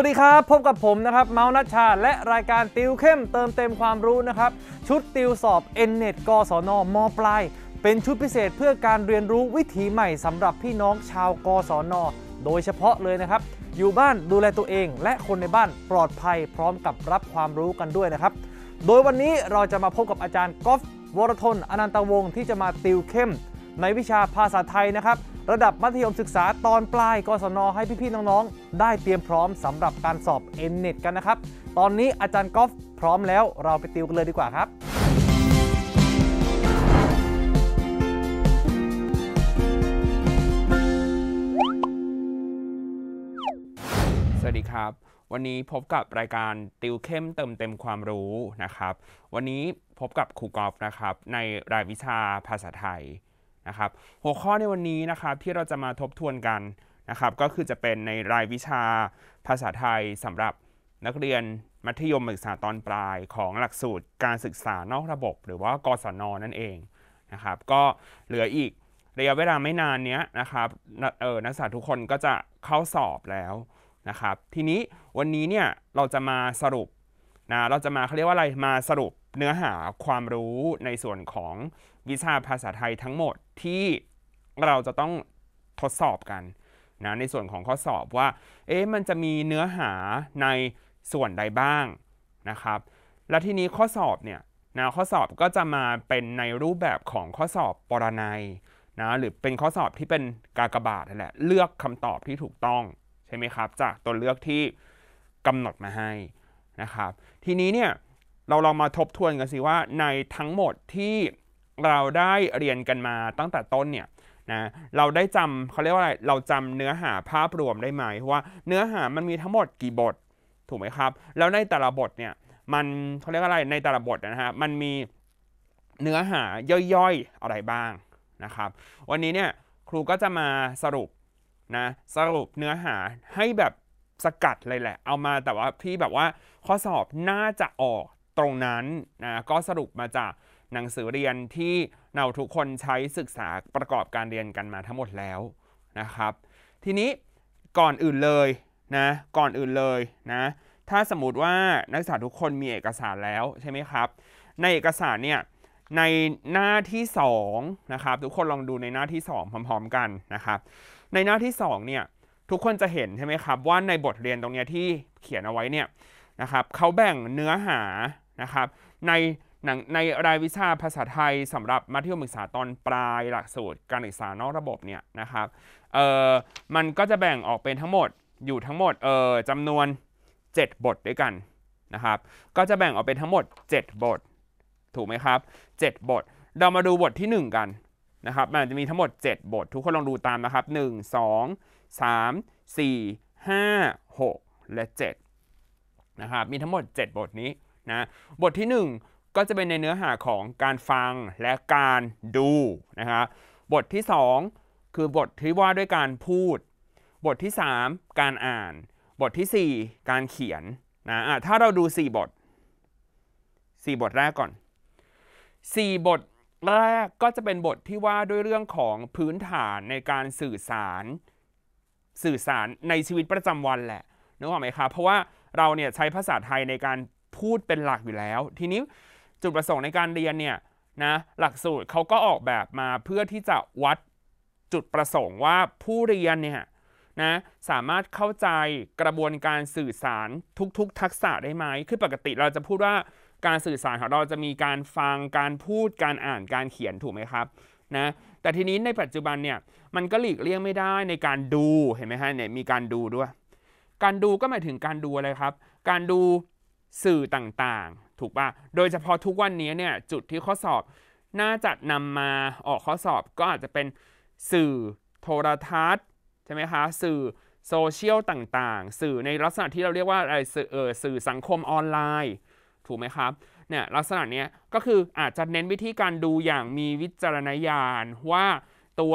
สวัสดีครับพบกับผม นะครับเมาส์นัชชา และรายการ ติวเข้มเติมเต็มความรู้นะครับ ชุดติวสอบ n n e t กศนมปลาย เป็นชุดพิเศษเพื่อการเรียนรู้วิถีใหม่สำหรับพี่น้องชาวกศนโดยเฉพาะเลยนะครับ อยู่บ้านดูแลตัวเอง และคนในบ้านปลอดภัยพร้อมกับรับความรู้กันด้วยนะครับโดยวันนี้เราจะมาพบกับอาจารย์กอฟ วรทนอนันตวงศ์ที่จะมาติวเข้มในวิชาภาษาไทยนะครับ ระดับมัธยมศึกษาตอนปลายกศนให้พี่ๆน้องๆ ได้เตรียมพร้อมสำหรับการสอบเอ็นเน็ตกันนะครับ ตอนนี้อาจารย์กอล์ฟพร้อมแล้วเราไปติวกันเลยดีกว่าครับ สวัสดีครับ วันนี้พบกับรายการติวเข้มเติมเต็มความรู้นะครับ วันนี้พบกับครูกอล์ฟนะครับ ในรายวิชาภาษาไทยะครับหัวข้อในวันนี้นะครับที่เราจะมาทบทวนกันนะครับก็คือจะเป็นในรายวิชาภาษาไทยสำหรับนักเรียนมัธยมศึกษาตอนปลายของหลักสูตร การศึกษา นอกระบบ หรือว่ากศนนั่นเองนะครับก็เหลืออีกระยะเวลาไม่นานนี้นะครับนักศึกษาทุกคนก็จะเข้าสอบแล้วนะครับทีนี้วันนี้เนี่ยเราจะมาสรุปนะเราจะมาเขาเรียกว่าอะไรมาสรุปเนื้อหาความรู้ในส่วนของวิชาภาษาไทยทั้งหมดที่เราจะต้องทดสอบกันนะ ในส่วนของข้อสอบว่า เอ๊ะ มันจะมีเนื้อหาในส่วนใดบ้างนะครับ และทีนี้ข้อสอบเนี่ยนะข้อสอบก็จะมาเป็นในรูปแบบของข้อสอบปรนัยนะ หรือเป็นข้อสอบที่เป็นกากบาทนั่นแหละ เลือกคำตอบที่ถูกต้องใช่ไหมครับจากตัวเลือกที่กำหนดมาให้นะครับ ทีนี้เนี่ยเราลองมาทบทวนกันสิว่าในทั้งหมดที่เราได้เรียนกันมาตั้งแต่ต้นเนี่ยนะเราได้จำเขาเรียกว่าอะไรเราจำเนื้อหาภาพรวมได้ไหมว่าเนื้อหามันมีทั้งหมดกี่บทถูกไหมครับ แล้วในแต่ละบทเนี่ยมันเขาเรียกอะไรในแต่ละบทนะฮะมันมีเนื้อหาย่อยๆอะไรบ้างนะครับวันนี้เนี่ยครูก็จะมาสรุปนะสรุปเนื้อหาให้แบบสกัดเลยแหละเอามาแต่ว่าที่แบบว่าข้อสอบน่าจะออกตรงนั้นนะก็สรุปมาจากหนังสือเรียนที่เราทุกคนใช้ศึกษาประกอบการเรียนกันมาทั้งหมดแล้วนะครับ ทีนี้ก่อนอื่นเลยนะก่อนอื่นเลยนะถ้าสมมติว่านักศึกษาทุกคนมีเอกสารแล้วใช่ไหมครับในเอกสารเนี่ยในหน้าที่2นะครับทุกคนลองดูในหน้าที่2พร้อมๆ กันนะครับ ในหน้าที่2เนี่ยทุกคนจะเห็นใช่ไหมครับว่าในบทเรียนตรงนี้ที่เขียน เอาไว้เนี่ยนะครับเขาแบ่งเนื้อหานะครับในในรายวิชาภาษาไทยสำหรับมัธยมศึกษาตอนปลายหลักสูตรการศึกษานอกระบบเนี่ยนะครับเออมันก็จะแบ่งออกเป็นทั้งหมดอยู่ทั้งหมดเออจำนวน 7 บทด้วยกันนะครับ ก็จะแบ่งออกเป็นทั้งหมด 7 บทถูกไหมครับ 7 บทเรามาดูบทที่ 1 กันนะครับมันจะมีทั้งหมด 7 บท ทุกคนลองดูตามนะครับ 1 2 3 4 5 6 และ7นะครับมีทั้งหมด 7 บทนี้นะ บทที่ 1ก็จะเป็นในเนื้อหาของการฟังและการดูนะครับบทที่ 2 คือบทที่ว่าด้วยการพูด บทที่ 3 การอ่าน บทที่ 4 การเขียนนะะถ้าเราดู 4 บท 4 บทแรกก่อน 4 บทแรกก็จะเป็นบทที่ว่าด้วยเรื่องของพื้นฐานในการสื่อสารสื่อสารในชีวิตประจำวันแหละนึกออกไหมครับเพราะว่าเราเนี่ยใช้ภาษาไทยในการพูดเป็นหลัก อยู่แล้วทีนี้จุดประสงค์ในการเรียนเนี่ยนะหลักสูตรเขาก็ออกแบบมาเพื่อที่จะวัดจุดประสงค์ว่าผู้เรียนเนี่ยนะสามารถเข้าใจกระบวนการสื่อสารทุก ๆ ทักษะได้ไหมคือปกติเราจะพูดว่าการสื่อสารของเราจะมีการฟังการพูดการอ่านการเขียนถูกไหมครับนะแต่ทีนี้ในปัจจุบันเนี่ยมันก็หลีกเลี่ยงไม่ได้ในการดูเห็นไหมฮะเนี่ยมีการดูด้วย การดูก็หมายถึงการดูอะไรครับ การดูสื่อต่างถูกปะโดยเฉพาะทุกวันนี้เนี่ยจุดที่ข้อสอบน่าจะนำมาออกข้อสอบก็อาจจะเป็นสื่อโทรทัศน์ใช่ไหมคะ สื่อโซเชียลต่างๆ สื่อในลักษณะที่เราเรียกว่าอะไรสื่อเออสื่อสังคมออนไลน์ ถูกไหมครับเนี่ยลักษณะนี้ก็คืออาจจะเน้นวิธีการดูอย่างมีวิจารณญาณว่าตัว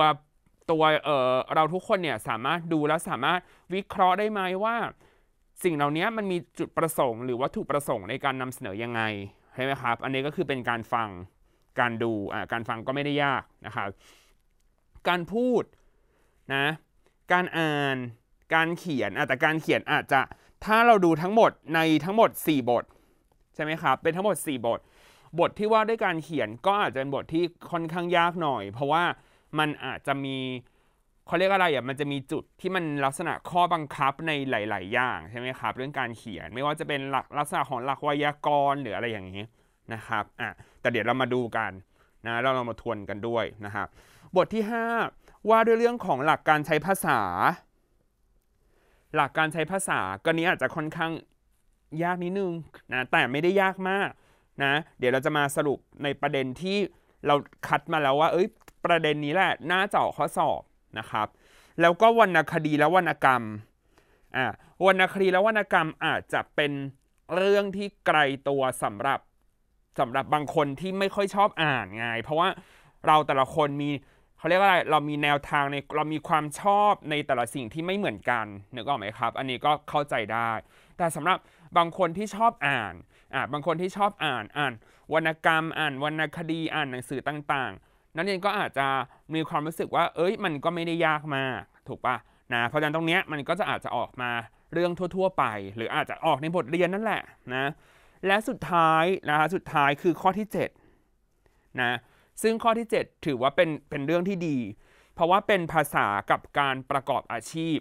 ตัวเออเราทุกคนเนี่ยสามารถดูแล้วสามารถวิเคราะห์ได้ไหมว่าสิ่งเหล่านี้มันมีจุดประสงค์หรือวัตถุประสงค์ ในการนำเสนอยังไงใช่ไหมครับอันนี้ก็คือเป็นการฟังการดูอ่าการฟังก็ไม่ได้ยากนะครับการพูดนะการอ่านการเขียนแต่การเขียนอาจจะถ้าเราดูทั้งหมดในทั้งหมด 4 บทใช่ไหมครับเป็นทั้งหมด 4 บท บทที่ว่าด้วยการเขียนก็อาจจะเป็นบทที่ค่อนข้างยากหน่อย เพราะว่ามันอาจจะมีเขาเรียกอะไรอ่ะมันจะมีจุดที่มันลักษณะข้อบังคับในหลาย ๆ อย่างใช่ไหมครับเรื่องการเขียนไม่ว่าจะเป็นลักษณะของหลักไวยากรณ์หรืออะไรอย่างนี้นะครับอ่ะแต่เดี๋ยวเรามาดูกันนะเราเรามาทวนกันด้วยนะครับบทที่ 5 ว่าด้วยเรื่องของหลักการใช้ภาษา หลักการใช้ภาษาก็นี้อาจจะค่อนข้างยากนิดนึงนะแต่ไม่ได้ยากมากนะเดี๋ยวเราจะมาสรุปในประเด็นที่เราคัดมาแล้วว่าเอ้ยประเด็นนี้แหละน่าจะข้อสอบนะครับแล้วก็วรรณคดีและวรรณกรรมอ่าวรรณคดีและวรรณกรรมอาจจะเป็นเรื่องที่ไกลตัวสำหรับสำหรับบางคนที่ไม่ค่อยชอบอ่านไงเพราะว่าเราแต่ละคนมีเขาเรียกว่าอะไรเรามีแนวทางในเรามีความชอบในแต่ละสิ่งที่ไม่เหมือนกันนึกออกไหมครับอันนี้ก็เข้าใจได้ แต่สำหรับบางคนที่ชอบอ่านอ่าบางคนที่ชอบอ่านอ่าน วรรณกรรมอ่านวรรณคดีอ่านหนังสือต่างๆนักเรียนก็อาจจะมีความรู้สึกว่า เอ้ย มันก็ไม่ได้ยากมา ถูกปะนะเพราะฉะนั้นตรงเนี้ยมันก็จะอาจจะออกมาเรื่องทั่วๆไป หรืออาจจะออกในบทเรียนนั่นแหละนะ และสุดท้ายนะคะสุดท้ายคือข้อที่7นะ ซึ่งข้อที่ 7 ถือว่าเป็นเป็นเรื่องที่ดี เพราะว่าเป็นภาษากับการประกอบอาชีพ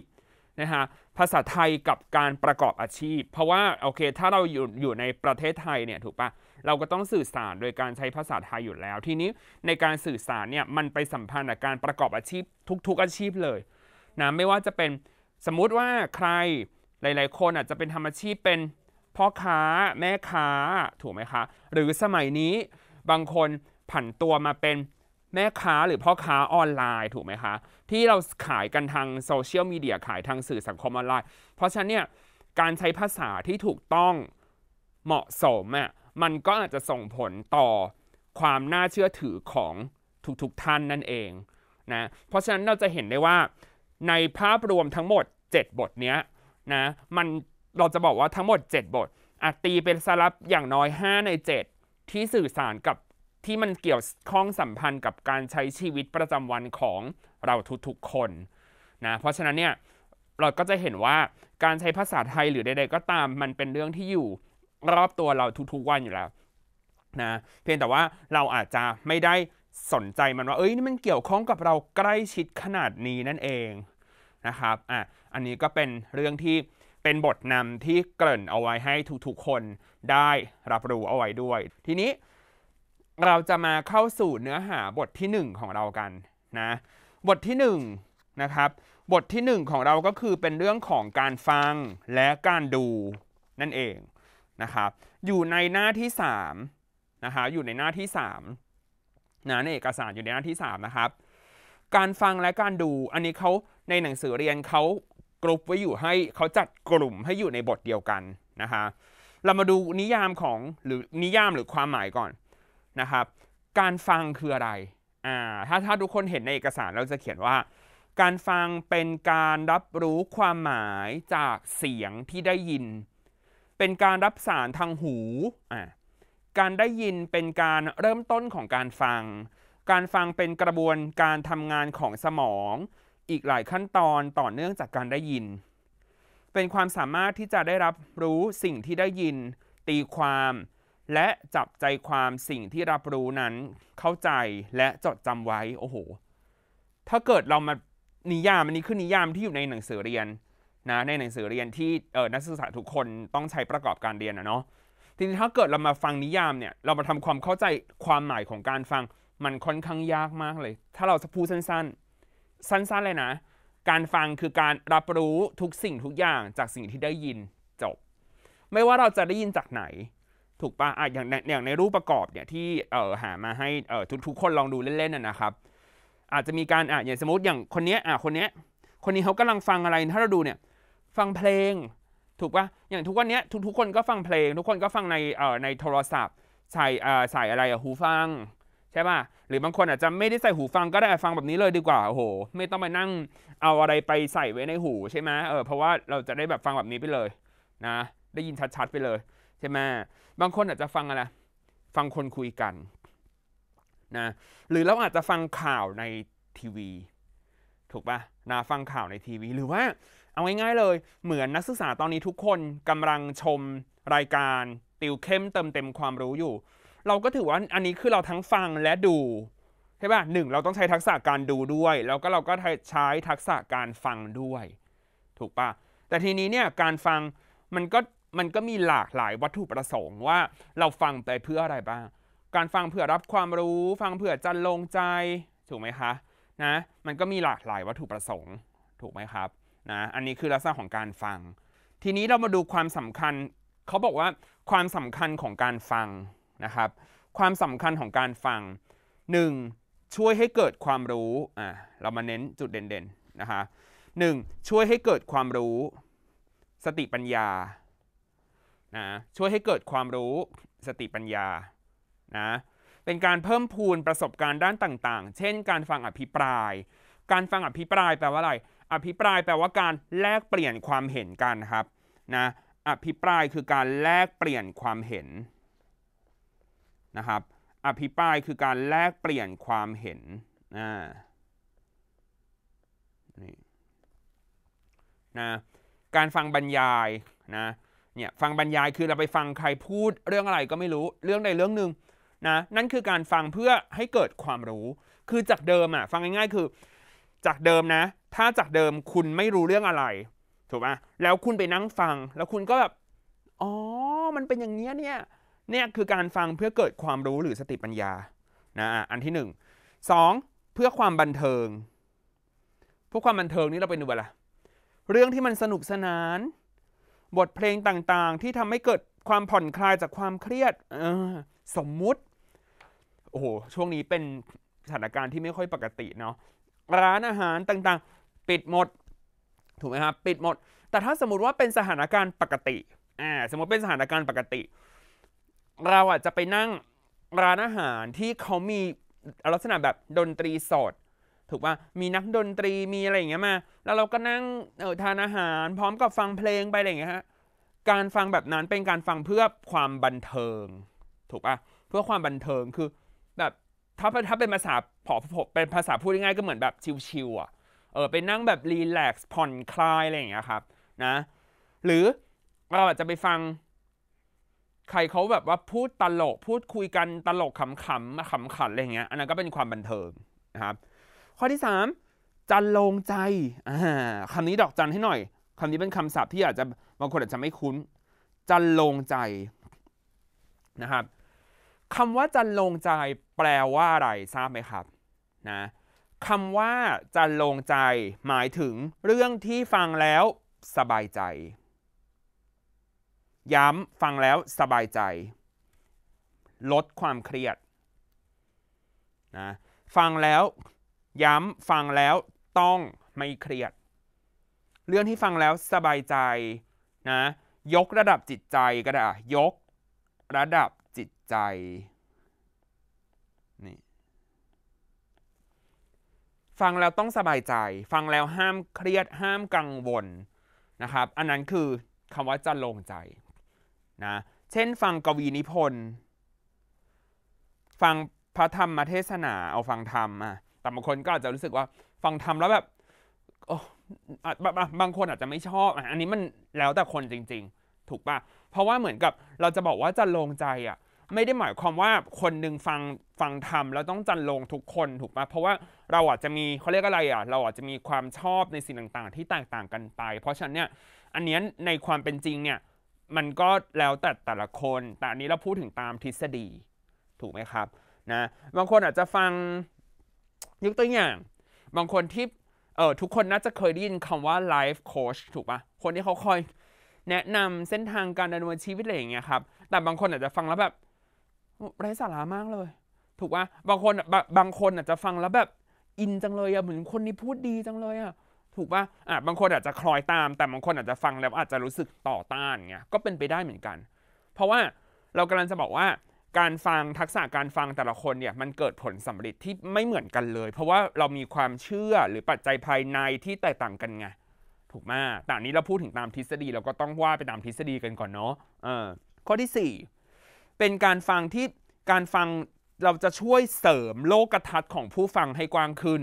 นะฮะ ภาษาไทยกับการประกอบอาชีพ เพราะว่าโอเค ถ้าเราอยู่อยู่ในประเทศไทยเนี่ย ถูกปะเราก็ต้องสื่อสารโดยการใช้ภาษาไทยอยู่แล้ว ทีนี้ในการสื่อสารเนี่ยมันไปสัมพันธ์กับการประกอบอาชีพทุกๆ อาชีพเลยนะ ไม่ว่าจะเป็นสมมุติว่าใครหลายๆ คนอาจจะเป็นทำอาชีพเป็นพ่อค้าแม่ค้าถูกไหมคะ หรือสมัยนี้บางคนผันตัวมาเป็นแม่ค้าหรือพ่อค้าออนไลน์ถูกไหมคะ ที่เราขายกันทางโซเชียลมีเดียขายทางสื่อสังคมออนไลน์ เพราะฉะนั้นเนี่ยการใช้ภาษาที่ถูกต้องเหมาะสมอ่ะมันก็อาจจะส่งผลต่อความน่าเชื่อถือของทุกๆทท่านนั่นเองนะ เพราะฉะนั้นเราจะเห็นได้ว่าในภาพรวมทั้งหมด 7 บทเนี้ยนะมันเราจะบอกว่าทั้งหมด 7 บทอาจตีเป็นสลับอย่างน้อย 5 ใน 7 ที่สื่อสารกับที่มันเกี่ยวข้องสัมพันธ์กับการใช้ชีวิตประจำวันของเราทุกๆคนนะเพราะฉะนั้นเนี่ยเราก็จะเห็นว่าการใช้ภาษาไทยหรือใดๆก็ตามมันเป็นเรื่องที่อยู่รอบตัวเราทุกๆวันอยู่แล้วนะ เพียงแต่ว่าเราอาจจะไม่ได้สนใจมันว่าเอ้ยนี่มันเกี่ยวข้องกับเราใกล้ชิดขนาดนี้นั่นเองนะครับ อ่ะ อันนี้ก็เป็นเรื่องที่เป็นบทนำที่เกริ่นเอาไว้ให้ทุกๆคนได้รับรู้เอาไว้ด้วย ทีนี้ เราจะมาเข้าสู่เนื้อหาบทที่ 1 ของเรากันนะ บทที่1นะครับ บทที่ 1 ของเราก็คือเป็นเรื่องของการฟังและการดูนั่นเองนะครับ อยู่ในหน้าที่3นะคะอยู่ในหน้าที่3นะในเอกสารอยู่ในหน้าที่3นะครับ การฟังและการดู อันนี้เขาในหนังสือเรียนเขากรุ๊ปไว้อยู่ให้เขาจัดกลุ่มให้อยู่ในบทเดียวกันนะคะเรามาดูนิยามของหรือนิยามหรือความหมายก่อนนะครับ การฟังคืออะไร อ่าถ้าถ้าทุกคนเห็นในเอกสารเราจะเขียนว่า การฟังเป็นการรับรู้ความหมายจากเสียงที่ได้ยินเป็นการรับสารทางหูอ่การได้ยินเป็นการเริ่มต้นของการฟัง การฟังเป็นกระบวนการทำงานของสมอง อีกหลายขั้นตอนต่อเนื่องจากการได้ยิน เป็นความสามารถที่จะได้รับรู้สิ่งที่ได้ยิน ตีความและจับใจความสิ่งที่รับรู้นั้น เข้าใจและจดจำไว้โอ้โห ถ้าเกิดเรามานิยามอันนี้คือนิยามที่อยู่ในหนังสือเรียนนะในหนังสือเรียนที่นักศึกษาทุกคนต้องใช้ประกอบการเรียนนะเนาะทีนี้ถ้าเกิดเรามาฟังนิยามเนี่ยเรามาทำความเข้าใจความหมายของการฟังมันค่อนข้างยากมากเลย ถ้าเราจะพูดสั้น ๆ สั้นๆเลยนะการฟังคือการรับรู้ทุกสิ่งทุกอย่างจากสิ่งที่ได้ยินจบ ไม่ว่าเราจะได้ยินจากไหน ถูกปะอ่ะอย่างอย่างในรูปประกอบเนี่ยที่เอ่อหามาให้เอ่อทุกๆคนลองดูเล่นๆนะครับ อาจจะมีการอ่ะอย่างสมมติอย่างคนเนี้ยอ่ะคนเนี้ยคนนี้เขากำลังฟังอะไรถ้าเราดูเนี่ยฟังเพลง ถูกปะอย่างทุกวันนี้ทุกๆคนก็ฟังเพลง ทุกคนก็ฟังในเอ่อในโทรศัพท์ใส่เอ่อใส่อะไรอะหูฟังใช่ป่ะหรือบางคนอาจจะไม่ได้ใส่หูฟังก็ได้ฟังแบบนี้เลยดีกว่าโอ้โหไม่ต้องไปนั่งเอาอะไรไปใส่ไว้ในหู ใช่ไหมเออเพราะว่าเราจะได้แบบฟังแบบนี้ไปเลยนะได้ยินชัดๆไปเลยใช่ไหมบางคนอาจจะฟังอะไรฟังคนคุยกันนะหรือเราอาจจะฟังข่าวในทีวีถูกปะนะฟังข่าวในทีวีหรือว่าเอาง่ายๆเลย เหมือนนักศึกษาตอนนี้ทุกคนกำลังชมรายการ ติวเข้มเติมเต็มความรู้อยู่ เราก็ถือว่าอันนี้คือเราทั้งฟังและดูใช่ปะหนึ่งเราต้องใช้ทักษะการดูด้วย แล้วก็เราก็ใช้ทักษะการฟังด้วย ถูกป่ะ แต่ทีนี้เนี่ยการฟังมันก็มันก็มีหลากหลายวัตถุประสงค์ว่า เราฟังไปเพื่ออะไรบ้าง การฟังเพื่อรับความรู้ ฟังเพื่อจันลงใจ ถูกไหมคะนะมันก็มีหลากหลายวัตถุประสงค์ถูกไหมครับนะอันนี้คือลักษณะของการฟัง ทีนี้เรามาดูความสำคัญ เขาบอกว่าความสำคัญของการฟังนะครับ ความสำคัญของการฟัง 1. ช่วยให้เกิดความรู้อ่ะเรามาเน้นจุดเด่นๆนะคะหนึ่งช่วยให้เกิดความรู้สติปัญญานะช่วยให้เกิดความรู้สติปัญญานะเป็นการเพิ่มพูนประสบการณ์ด้านต่างๆ เช่น การฟังอภิปราย การฟังอภิปรายแปลว่าอะไร อภิปรายแปลว่าการแลกเปลี่ยนความเห็นกันครับ นะ อภิปรายคือการแลกเปลี่ยนความเห็นนะครับ อภิปรายคือการแลกเปลี่ยนความเห็นนะนะ การฟังบรรยายนะ เนี่ยฟังบรรยายคือเราไปฟังใครพูดเรื่องอะไรก็ไม่รู้เรื่องใดเรื่องหนึ่งนะนั่นคือการฟังเพื่อให้เกิดความรู้ คือจากเดิมอะฟังง่ายๆคือ จากเดิมนะ ถ้าจากเดิมคุณไม่รู้เรื่องอะไรถูกป่ะ แล้วคุณไปนั่งฟังแล้วคุณก็แบบอ๋อ มันเป็นอย่างเนี้ยเนี่ยเนี่ยคือการฟังเพื่อเกิดความรู้หรือสติปัญญานะอันที่หนึ่งสองเพื่อความบันเทิงเพื่อความบันเทิงนี่เราไปดูอะไรเรื่องที่มันสนุกสนาน บทเพลงต่างๆ ที่ทำให้เกิดความผ่อนคลายจากความเครียดสมมุติโอ้โหช่วงนี้เป็นสถานการณ์ที่ไม่ค่อยปกติเนาะ ร้านอาหารต่างๆ ปิดหมดถูกไหมครับปิดหมด แต่ถ้าสมมติว่าเป็นสถานการณ์ปกติอ่าสมมติเป็นสถานการณ์ปกติ เราอาจจะไปนั่งร้านอาหารที่เขามีลักษณะแบบดนตรีสดถูกป่ะ มีนักดนตรีมีอะไรอย่างเงี้ยมา แล้วเราก็นั่งเออทานอาหารพร้อมกับฟังเพลงไปอะไรอย่างเงี้ยฮะการฟังแบบนั้นเป็นการฟังเพื่อความบันเทิง ถูกป่ะ เพื่อความบันเทิงคือแบบถ้าถ้าเป็นภาษาผอเป็นภาษาพูดง่ายๆก็เหมือนแบบชิวๆอ่ะเออไปนั่งแบบรีแลกซ์ผ่อนคลายอะไรอย่างเงี้ยครับนะหรือเราจจะไปฟังใครเขาแบบว่าพูดตลกพูดคุยกันตลกขำๆขำขันอะไรเงี้ยอันนั้นก็เป็นความบันเทิงนะครับ ข้อที่ 3จันลงใจคำนี้ดอกจันให้หน่อยคำนี้เป็นคำศัพท์ที่อาจจะบางคนอาจจะไม่คุ้น จันลงใจนะครับคำว่าจันลงใจแปลว่าอะไร ทราบไหมครับนะคำว่า จันลงใจหมายถึง เรื่องที่ฟังแล้วสบายใจ ย้ำฟังแล้วสบายใจ ลดความเครียดนะฟังแล้วย้ำฟังแล้วต้องไม่เครียด เรื่องที่ฟังแล้วสบายใจนะยกระดับจิตใจก็ได้ยกระดับจิตใจนี่ฟังแล้วต้องสบายใจ ฟังแล้วห้ามเครียด ห้ามกังวลนะครับ อันนั้นคือคำว่าจะลงใจนะเช่นฟังกวีนิพนธ์ฟังพระธรรมเทศนาเอาฟังธรรมอ่ะแต่บางคนก็อาจจะรู้สึกว่าฟังธรรมแล้วแบบโอ้บางคนอาจจะไม่ชอบ อันนี้มันแล้วแต่คนจริงๆ ถูกปะเพราะว่าเหมือนกับเราจะบอกว่าจะลงใจอ่ะไม่ได้หมายความว่าคนหนึ่งฟังฟังธรรม แล้วต้องจันลงทุกคนถูกปะเพราะว่าเราอาจจะมีเขาเรียกอะไรอ่ะเราอาจจะมีความชอบในสิ่งต่างๆ ที่แตกต่างกันไป เพราะฉะนั้นเนี่ยอันนี้ในความเป็นจริงเนี่ยมันก็แล้วแต่แต่ละคน แต่อันนี้เราพูดถึงตามทฤษฎีถูกไหมครับนะบางคนอาจจะฟังยกตัวอย่างบางคนที่เออทุกคนน่าจะเคยได้ยินคำว่า life coach ถูกปะคนที่เขาคอยแนะนำเส้นทางการดำเนินชีวิตอะไรอย่างเงี้ยครับ แต่บางคนอาจจะฟังแล้วแบบไร้สาระมากเลย ถูกปะบางคนบาบางคนอาจจะฟังแล้วแบบอินจังเลยอะเหมือนคนนี้พูดดีจังเลยอะ ถูกปะอ่ะบางคนอาจจะคลอยตาม แต่บางคนอาจจะฟังแล้วอาจจะรู้สึกต่อต้านเงี้ยก็เป็นไปได้เหมือนกัน เพราะว่าเรากำลังจะบอกว่าการฟังทักษะการฟังแต่ละคนเนี่ยมันเกิดผลสำเร็จที่ไม่เหมือนกันเลย เพราะว่าเรามีความเชื่อหรือปัจจัยภายในที่แตกต่างกันไง ถูกมากแต่นี้เราพูดถึงตามทฤษฎีเราก็ต้องว่าไปตามทฤษฎีกันก่อนเนาะข้อที่4เป็นการฟังที่การฟังเราจะช่วยเสริมโลกกทัศน์ของผู้ฟังให้กว้างขึ้น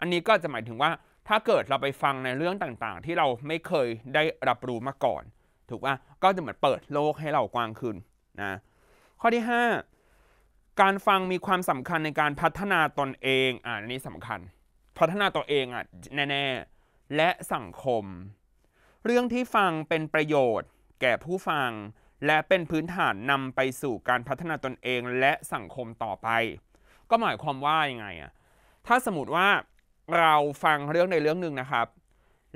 อันนี้ก็จะหมายถึงว่าถ้าเกิดเราไปฟังในเรื่องต่างๆ ที่เราไม่เคยได้รับรู้มาก่อน ถูกป่ะก็จะเหมือนเปิดโลกให้เรากว้างขึ้นนะข้อที่ 5 การฟังมีความสำคัญในการพัฒนาตนเอง อ่าอันนี้สำคัญพัฒนาตัวเองอ่ะแน่ๆและสังคม เรื่องที่ฟังเป็นประโยชน์ แก่ผู้ฟังและเป็นพื้นฐานนำไปสู่การพัฒนาตนเองและสังคมต่อไป ก็หมายความว่ายังไงอะถ้าสมมติว่าเราฟังเรื่องในเรื่องหนึ่งนะครับ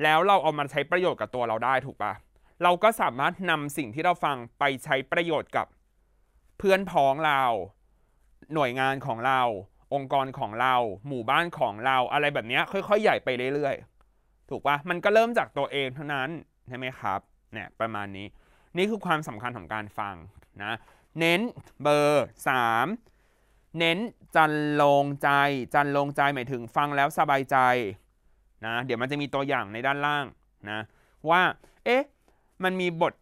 แล้วเราเอามันใช้ประโยชน์กับตัวเราได้ถูกปะเราก็สามารถนำสิ่งที่เราฟังไปใช้ประโยชน์กับ เพื่อนพ้องเรา หน่วยงานของเรา องค์กรของเรา หมู่บ้านของเราอะไรแบบนี้ค่อยๆ ใหญ่ไปเรื่อยๆถูกปะมันก็เริ่มจากตัวเองเท่านั้นใช่ไหมครับเนี่ยประมาณนี้นี่คือความสำคัญของการฟังนะเน้นเบอร์ 3 เน้นจันลงใจ จันลงใจหมายถึงฟังแล้วสบายใจนะเดี๋ยวมันจะมีตัวอย่างในด้านล่างนะว่าเอ๊ะมันมีบท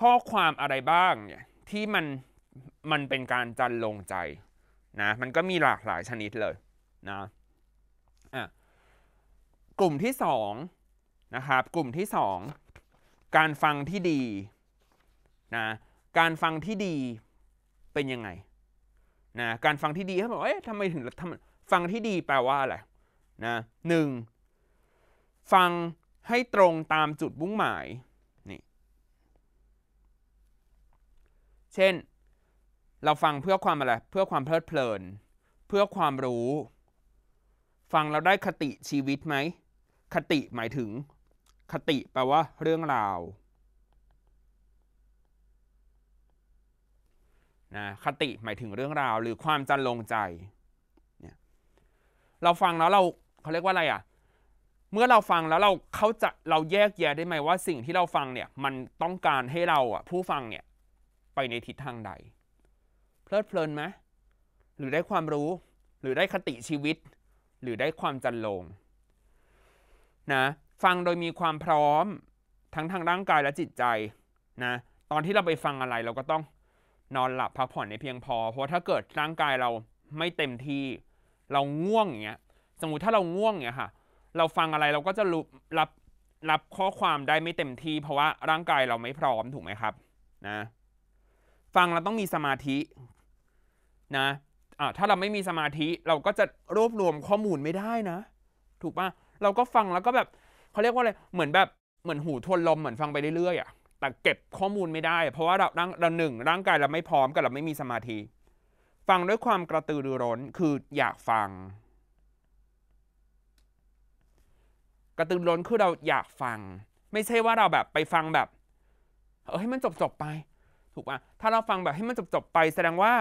ข้อความอะไรบ้างเนี่ยที่มันมันเป็นการจันลงใจนะมันก็มีหลากหลายชนิดเลยนะอ่ะกลุ่มที่2นะครับกลุ่มที่ 2 การฟังที่ดีนะ การฟังที่ดีเป็นยังไงนะการฟังที่ดีเขาบอก เอ๊ะทำไมถึงฟังที่ดีแปลว่า อะไรนะหนึ่งฟังให้ตรงตามจุดมุ่งหมายนี่เช่น เราฟังเพื่อความอะไร เพื่อความเพลิดเพลิน เพื่อความรู้ ฟังเราได้คติชีวิตไหม คติหมายถึง คติแปลว่าเรื่องราวนะคติ หมายถึงเรื่องราวหรือความจันลงใจเนี่ยเราฟังแล้วเราเขาเรียกว่าอะไรอะ่ะ เมื่อเราฟังแล้วเราเขาจะ เราแยกแยะได้ไหมว่าสิ่งที่เราฟังเนี่ย มันต้องการให้เราอ่ะ ผู้ฟังเนี่ย ไปในทิศทางใด เพลิดเพลินไหม หรือได้ความรู้หรือได้คติชีวิต หรือได้ความจันลงนะ ฟังโดยมีความพร้อมทั้งทางร่างกายและจิตใจ นะ ตอนที่เราไปฟังอะไรเราก็ต้องนอนหลับ พักผ่อนในเพียงพอ เพราะถ้าเกิดร่างกายเราไม่เต็มที่ เราง่วงอย่างเงี้ยสมมติถ้าเราง่วงเนี่ยค่ะ เราฟังอะไรเราก็จะรับ รับข้อความได้ไม่เต็มที่ เพราะว่าร่างกายเราไม่พร้อมถูกไหมครับนะฟังเราต้องมีสมาธินะอ่าถ้าเราไม่มีสมาธิเราก็จะรวบรวมข้อมูลไม่ได้นะ ถูกปะเราก็ฟังแล้วก็แบบเขาเรียกว่าอะไรเหมือนแบบเหมือนหูทวนลมเหมือนฟังไปเรื่อยๆอะ่ะแต่เก็บข้อมูลไม่ได้ เพราะว่าเราร่างเราหนึ่งร่างกายเราไม่พร้อมกับเราไม่มีสมาธิ ฟังด้วยความกระตือรือร้น คืออยากฟัง กระตือร้นคือเราอยากฟัง ไม่ใช่ว่าเราแบบไปฟังแบบเออให้มันจบจบไป ถูกป่ะถ้าเราฟังแบบให้มันจบจบไป แสดงว่า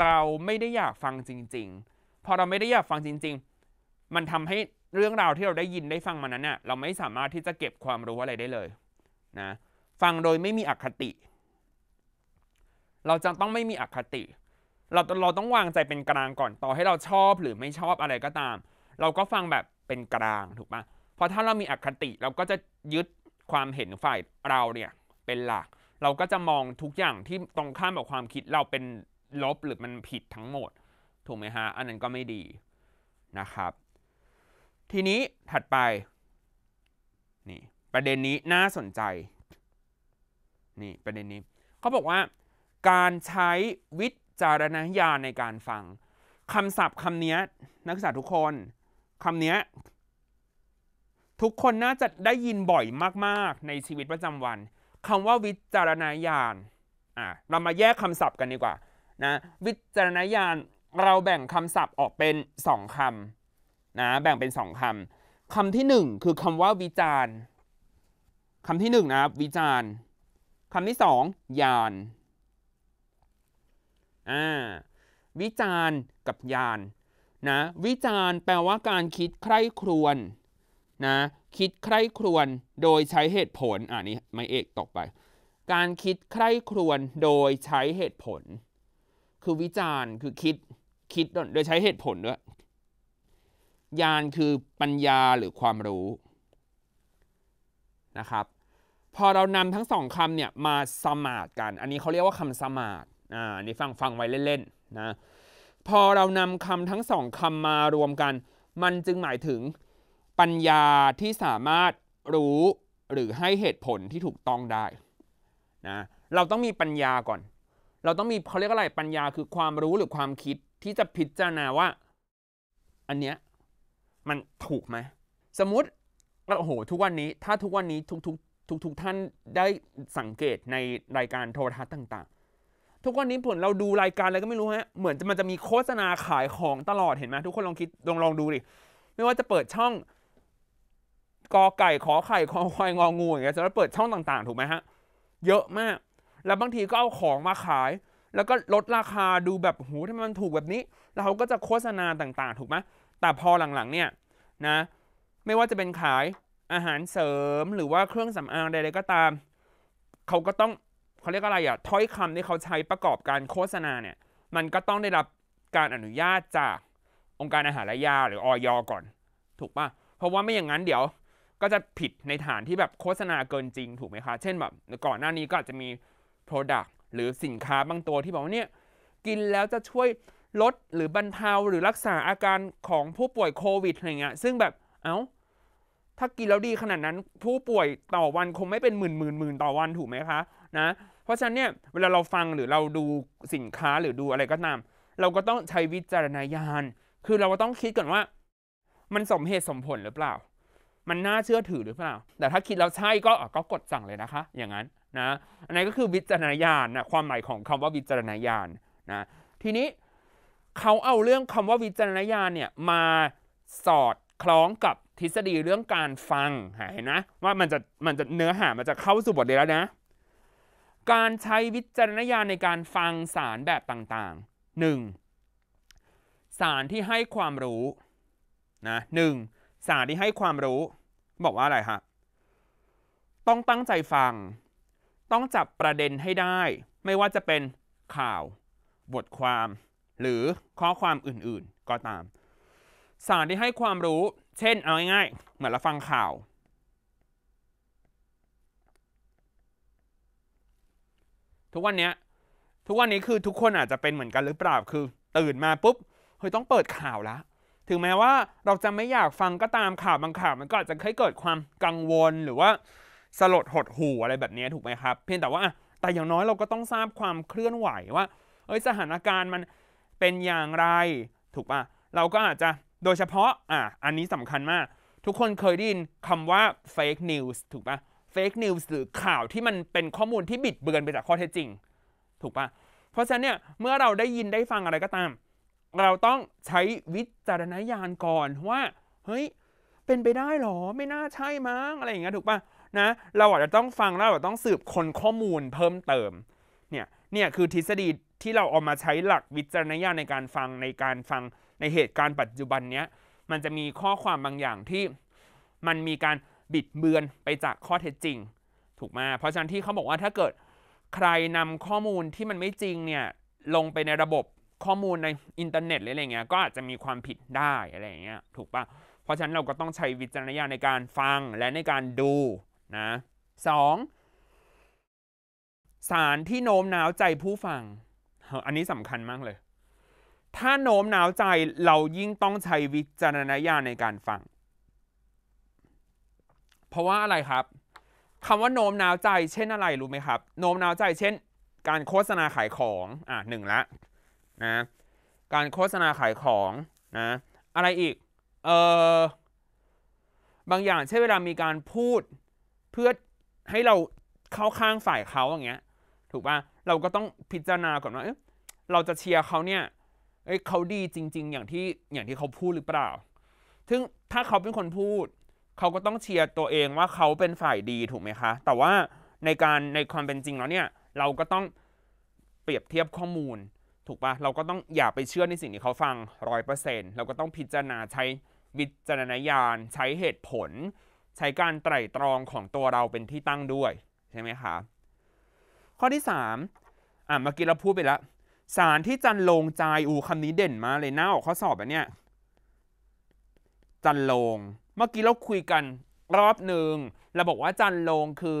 เราไม่ได้อยากฟังจริง ๆ พอเราไม่ได้อยากฟังจริง ๆ มันทำให้เรื่องราวที่เราได้ยินได้ฟังมานั้นเนี่ยเราไม่สามารถที่จะเก็บความรู้อะไรได้เลย นะฟังโดยไม่มีอคติ เราจะต้องไม่มีอคติ เราเราต้องวางใจเป็นกลางก่อน ต่อให้เราชอบหรือไม่ชอบอะไรก็ตาม เราก็ฟังแบบเป็นกลางถูกปะเพราะถ้าเรามีอคติเราก็จะยึดความเห็นฝ่ายเราเนี่ยเป็นหลัก เราก็จะมองทุกอย่างที่ตรงข้ามกับความคิดเราเป็นลบหรือมันผิดทั้งหมด ถูกไหมฮะ อันนั้นก็ไม่ดีนะครับ ทีนี้ถัดไปนี่ประเด็นนี้น่าสนใจนี่ประเด็นนี้เขาบอกว่า การใช้วิจารณญาณในการฟัง คำศัพท์คำนี้ นักศึกษาทุกคน คำนี้ ทุกคนน่าจะได้ยินบ่อยมากๆ ในชีวิตประจำวันคำว่าวิจารณญาณอ่ะเรามาแยกคำศัพท์กันดีกว่านะวิจารณญาณเราแบ่งคำศัพท์ออกเป็น 2 คำนะแบ่งเป็น 2 คำ คำที่ 1 คือคำว่าวิจารณ์คำที่1นึะงนะวิจารณ์คำที่สองยานอ่าวิจารณ์กับยานนะวิจารณ์แปลว่าการคิดใคร่ครวน นะ คิดใคร่ครวน โดยใช้เหตุผลอ่านี้ไม่เอกตกไป การคิดใคร่ครวน โดยใช้เหตุผล คือวิจารณ์คือคิดคิด โดยใช้เหตุผลด้วยยานคือปัญญาหรือความรู้ นะครับพอเรานำทั้งสองคำเนี่ยมา สมาดกัน อันนี้เขาเรียกว่าคำสมาดอ่า นี่ฟังฟังไว้เล่นๆนะ พอเรานำคำทั้งสองคำมารวมกัน มันจึงหมายถึงปัญญาที่สามารถรู้หรือให้เหตุผลที่ถูกต้องได้นะ เราต้องมีปัญญาก่อน เราต้องมีเขาเรียกอะไรปัญญาคือความรู้หรือความคิดที่จะพิจารณาว่า อันเนี้ยมันถูกไหม สมมติโอ้โหทุกวันนี้ ถ้าทุกวันนี้ ทุกทุกๆทท่านได้สังเกตในรายการโทรทัศน์ต่าง ๆ ทุกวันนี้ผลเราดูรายการอะไรก็ไม่รู้ฮะ เหมือนมันจะมีโฆษณาขายของตลอดเห็นไหมทุกคนลองคิดลองลองดูดิ ไม่ว่าจะเปิดช่องกอไก่ขอไข่คอควายงองูอย่างเงี้ยแล้วเปิดช่องต่างๆ ถูกไหมฮะ เยอะมาก แล้วบางทีก็เอาของมาขาย แล้วก็ลดราคาดูแบบหูทำไมมันถูกแบบนี้ แล้วเขาก็จะโฆษณาต่าง ๆถูกไหมแต่พอหลังๆเนี่ยนะไม่ว่าจะเป็นขายอาหารเสริมหรือว่าเครื่องสำอางใดๆก็ตาม เขาก็ต้องเขาเรียกอะไรอะถ้อยคำที่เขาใช้ประกอบการโฆษณาเนี่ยมันก็ต้องได้รับการอนุญาตจากองค์การอาหารและยาหรือออยก่อน ถูกปะเพราะว่าไม่อย่างนั้นเดี๋ยวก็จะผิดในฐานที่แบบโฆษณาเกินจริงถูกไหมคะเช่นแบบก่อนหน้านี้ก็อาจจะมี Product หรือสินค้าบางตัวที่บอกว่าเนี่ยกินแล้วจะช่วยลดหรือบรรเทาหรือรักษาอาการของผู้ป่วยโควิดอะไรเงี้ยซึ่งแบบเอา้าถ้ากินแล้วดีขนาดนั้น ผู้ป่วยต่อวันคงไม่เป็นหมื่นหมื่นหมื่นต่อวันถูกไหมคะนะ เพราะฉะนั้นเนี่ยเวลาเราฟังหรือเราดูสินค้าหรือดูอะไรก็ตามเราก็ต้องใช้วิจารณญาณคือเราต้องคิดก่อนว่า มันสมเหตุสมผลหรือเปล่า มันน่าเชื่อถือหรือเปล่า แต่ถ้าคิดแล้วใช่ก็ก็กดสั่งเลยนะคะ อย่างนั้นนะอันนี้ก็คือวิจารณญาณนะความหมายของคำว่าวิจารณญาณนะ ทีนี้เขาเอาเรื่องคำว่าวิจารณญาณเนี่ย มาสอดคล้องกับทฤษฎีเรื่องการฟังเห็นนะว่ามันจะมันจะเนื้อหามันจะเข้าสู่บทเรียนแล้วนะการใช้วิจารณญาณในการฟังสารแบบต่างๆ 1. สารที่ให้ความรู้นะหนึ่งสารที่ให้ความรู้บอกว่าอะไรคะต้องตั้งใจฟังต้องจับประเด็นให้ได้ ไม่ว่าจะเป็นข่าวบทความ หรือข้อความอื่นๆก็ตาม สารที่ให้ความรู้เช่นเอาง่ายๆเหมือนเราฟังข่าว ทุกวันนี้ทุกวันนี้คือทุกคนอาจจะเป็นเหมือนกันหรือเปล่าคือ ตื่นมาปุ๊บเฮ้ยต้องเปิดข่าวละถึงแม้ว่าเราจะไม่อยากฟังก็ตามข่าวบางข่าวมันก็อาจจะเคยเกิดความกังวลหรือว่าสลดหดหู่อะไรแบบนี้ถูกไหมครับเพียงแต่ว่าแต่อย่างน้อยเราก็ต้องทราบความเคลื่อนไหวว่า เอ้ยสถานการณ์มันเป็นอย่างไรถูกปะเราก็อาจจะโดยเฉพาะอ่ะอันนี้สำคัญมาก ทุกคนเคยได้ยินคำว่า fake news ถูกปะ fake news หรือข่าวที่มันเป็นข้อมูลที่บิดเบือนไปจากข้อเท็จจริง ถูกปะเพราะฉะนั้นเนี่ยเมื่อเราได้ยินได้ฟังอะไรก็ตาม เราต้องใช้วิจารณญาณก่อนว่าเฮ้ยเป็นไปได้หรอไม่น่าใช่มั้งอะไรอย่างเงี้ยถูกปะนะเราอาจจะต้องฟัง แล้วเราต้องสืบคนข้อมูลเพิ่มเติมเนี่ยเนี่ยคือทฤษฎีที่เราเอามาใช้หลักวิจารณญาณในการฟังในการฟังในเหตุการณ์ปัจจุบันเนี้ยมันจะมีข้อความบางอย่างที่มันมีการบิดเบือนไปจากข้อเท็จจริง ถูกไหมเพราะฉะนั้นที่เขาบอกว่าถ้าเกิดใครนำข้อมูลที่มันไม่จริงเนี่ยลงไปในระบบข้อมูลในอินเทอร์เน็ตหรืออะไรเงี้ยก็อาจจะมีความผิดได้อะไรเงี้ยถูกปะเพราะฉะนั้นเราก็ต้องใช้วิจารณญาณในการฟังและในการดูนะสองสารที่โน้มน้าวใจผู้ฟังอันนี้สำคัญมากเลยถ้าโน้มน้าวใจเรายิ่งต้องใช้วิจารณญาณในการฟังเพราะว่าอะไรครับคำว่าโน้มน้าวใจเช่นอะไรรู้ไหมครับโน้มน้าวใจเช่น การโฆษณาขายของอ่ะหนึ่งละนะการโฆษณาขายของนะอะไรอีก เออบางอย่างเช่นเวลามีการพูดเพื่อให้เราเข้าข้างฝ่ายเขาอย่างเงี้ยถูกป่ะเราก็ต้องพิจารณาก่อนว่าเราจะเชียร์เขาเนี่ยเอ้เขาดีจริงๆอย่างที่อย่างที่เขาพูดหรือเปล่าซึ่งถ้าเขาเป็นคนพูด เขาก็ต้องเชียร์ตัวเองว่าเขาเป็นฝ่ายดีถูกไหมคะ แต่ว่าในการในความเป็นจริงแล้วเนี่ย เราก็ต้องเปรียบเทียบข้อมูล ถูกปะเราก็ต้องอย่าไปเชื่อในสิ่งที่เขาฟังร้อยเปอร์เซ็นต์เราก็ต้องพิจารณาใช้วิจารณญาณ ใช้เหตุผล ใช้การไตร่ตรองของตัวเราเป็นที่ตั้งด้วยใช่ไหมคะ ข้อที่สามอ่ะเมื่อกี้เราพูดไปแล้วสารที่จันลงใจอูคำนี้เด่นมากเลยหน้าออกข้อสอบอันเนี้ยจันลง เมื่อกี้เราคุยกันรอบหนึ่งเราบอกว่าจันลงคือ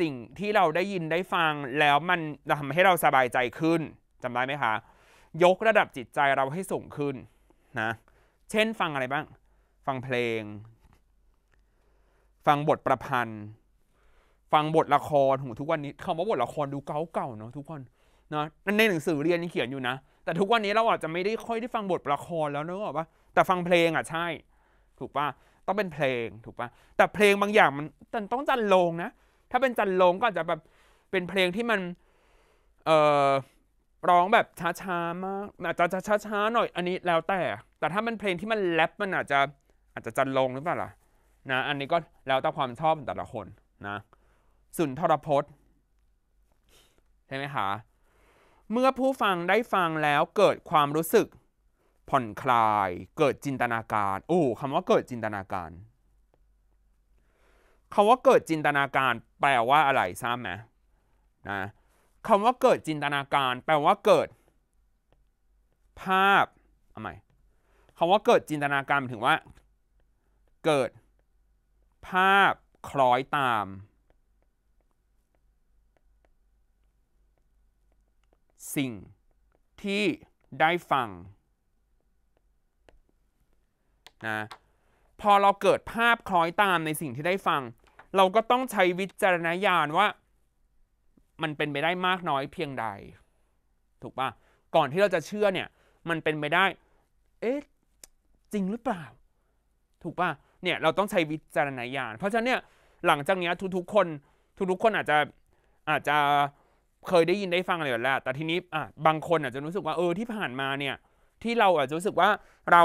สิ่งที่เราได้ยินได้ฟังแล้วมันทำให้เราสบายใจขึ้นจำได้ไหมคะ ยกระดับจิตใจเราให้สูงขึ้นนะเช่นฟังอะไรบ้างฟังเพลง ฟังบทประพันธ์ ฟังบทละครหูทุกวันนี้คำว่าบทละครดูเก่าๆเนาะทุกคนนาะในหนังสือเรียนเขียนอยู่นะ แต่ทุกวันนี้เราอาจจะไม่ได้ค่อยได้ฟังบทละครแล้วนึกออกปะแต่ฟังเพลงอ่ะใช่ ถูกปะต้องเป็นเพลงถูกปะแต่เพลงบางอย่างมันต้องจันลงนะ ถ้าเป็นจันลงก็อาจจะแบบเป็นเพลงที่มันเอ่อร้องแบบช้าๆมาก อาจจะช้าๆหน่อยอันนี้แล้วแต่ แต่ถ้ามันเพลงที่มันแรปมันอาจจะอาจจะจันลงหรือเปล่าล่ะนะ อันนี้ก็แล้วแต่ความชอบแต่ละคนนะสุนทรพจน์ใช่ไหมคะเมื่อผู้ฟังได้ฟังแล้วเกิดความรู้สึก ผ่อนคลาย เกิดจินตนาการโอ้คำว่าเกิดจินตนาการคำว่าเกิดจินตนาการแปลว่าอะไรทราบไหมนะคำว่าเกิดจินตนาการแปลว่าเกิด ภาพอาไมคำว่าเกิดจินตนาการหมายถึงว่า เกิด ภาพคล้อยตามสิ่งที่ได้ฟังนะพอเราเกิดภาพคล้อยตามในสิ่งที่ได้ฟัง เราก็ต้องใช้วิจารณญาณว่า มันเป็นไปได้มากน้อยเพียงใด ถูกปะก่อนที่เราจะเชื่อเนี่ย มันเป็นไปได้เอ๊ะจริงหรือเปล่า ถูกปะเนี่ยเราต้องใช้วิจารณญาณ เพราะฉะนั้นเนี่ยหลังจากนี้ทุกๆคนทุกๆคนอาจจะอาจจะเคยได้ยินได้ฟังอะไรแบบนแล้แต่ทีนี้อ่ะบางคนอาจจะรู้สึกว่าเออที่ผ่านมาเนี่ยที่เราอาจจะรู้สึกว่าเรา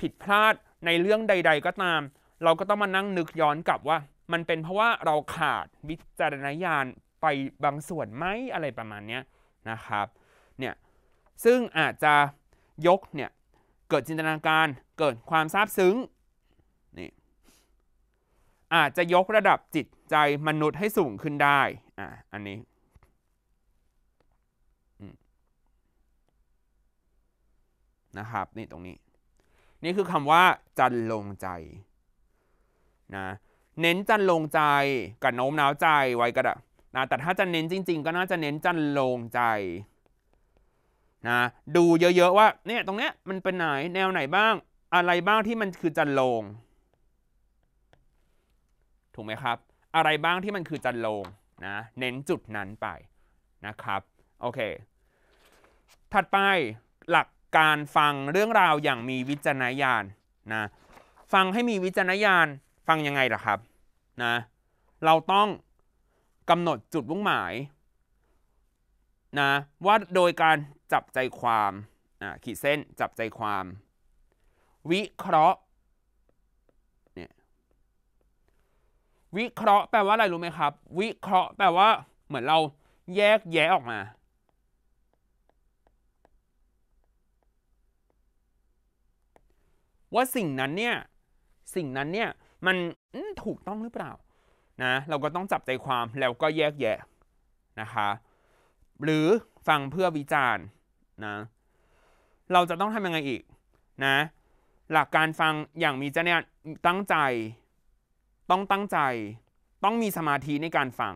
ผิดพลาดในเรื่องใด ๆ ก็ตาม เราก็ต้องมานั่งนึกย้อนกลับว่ามันเป็นเพราะว่าเราขาดวิจารณญาณไปบางส่วนไหมอะไรประมาณนี้นะครับเนี่ยซึ่งอาจจะยกเนี่ยเกิดจินตนาการเกิดความซาบซึ้งนี่อาจจะยกระดับจิตใจมนุษย์ให้สูงขึ้นได้อ่ะอันนี้นะครับนี่ ตรงนี้ นี่คือคำว่า จันลงใจนะเน้นจันลงใจกับโน้มน้าวใจไว้ก็ได้นะแต่ถ้าจะเน้นจริงๆก็น่าจะเน้นจันลงใจนะดูเยอะๆว่าเนี่ยตรงเนี้ยมันเป็นไหนแนวไหนบ้างอะไรบ้างที่มันคือจันลงถูกไหมครับอะไรบ้างที่มันคือจันลงนะเน้นจุดนั้นไปนะครับโอเคถัดไปหลักการฟังเรื่องราวอย่างมีวิจารณญาณนะฟังให้มีวิจารณญาณฟังยังไงล่ะครับนะเราต้องกำหนดจุดมุ่งหมายนะว่าโดยการจับใจความนะขีดเส้นจับใจความ วิเคราะห์เนี่ยวิเคราะห์แปลว่าอะไรรู้ไหมครับ วิเคราะห์แปลว่าเหมือนเราแยกแยะออกมาว่าสิ่งนั้นเนี่ย สิ่งนั้นเนี่ยมันถูกต้องหรือเปล่านะ เราก็ต้องจับใจความแล้วก็แยกแยะนะคะ หรือฟังเพื่อวิจารณ์นะเราจะต้องทำยังไงอีกนะ หลักการฟังอย่างมีจเนี่ยตั้งใจต้องตั้งใจ ต้องมีสมาธิในการฟัง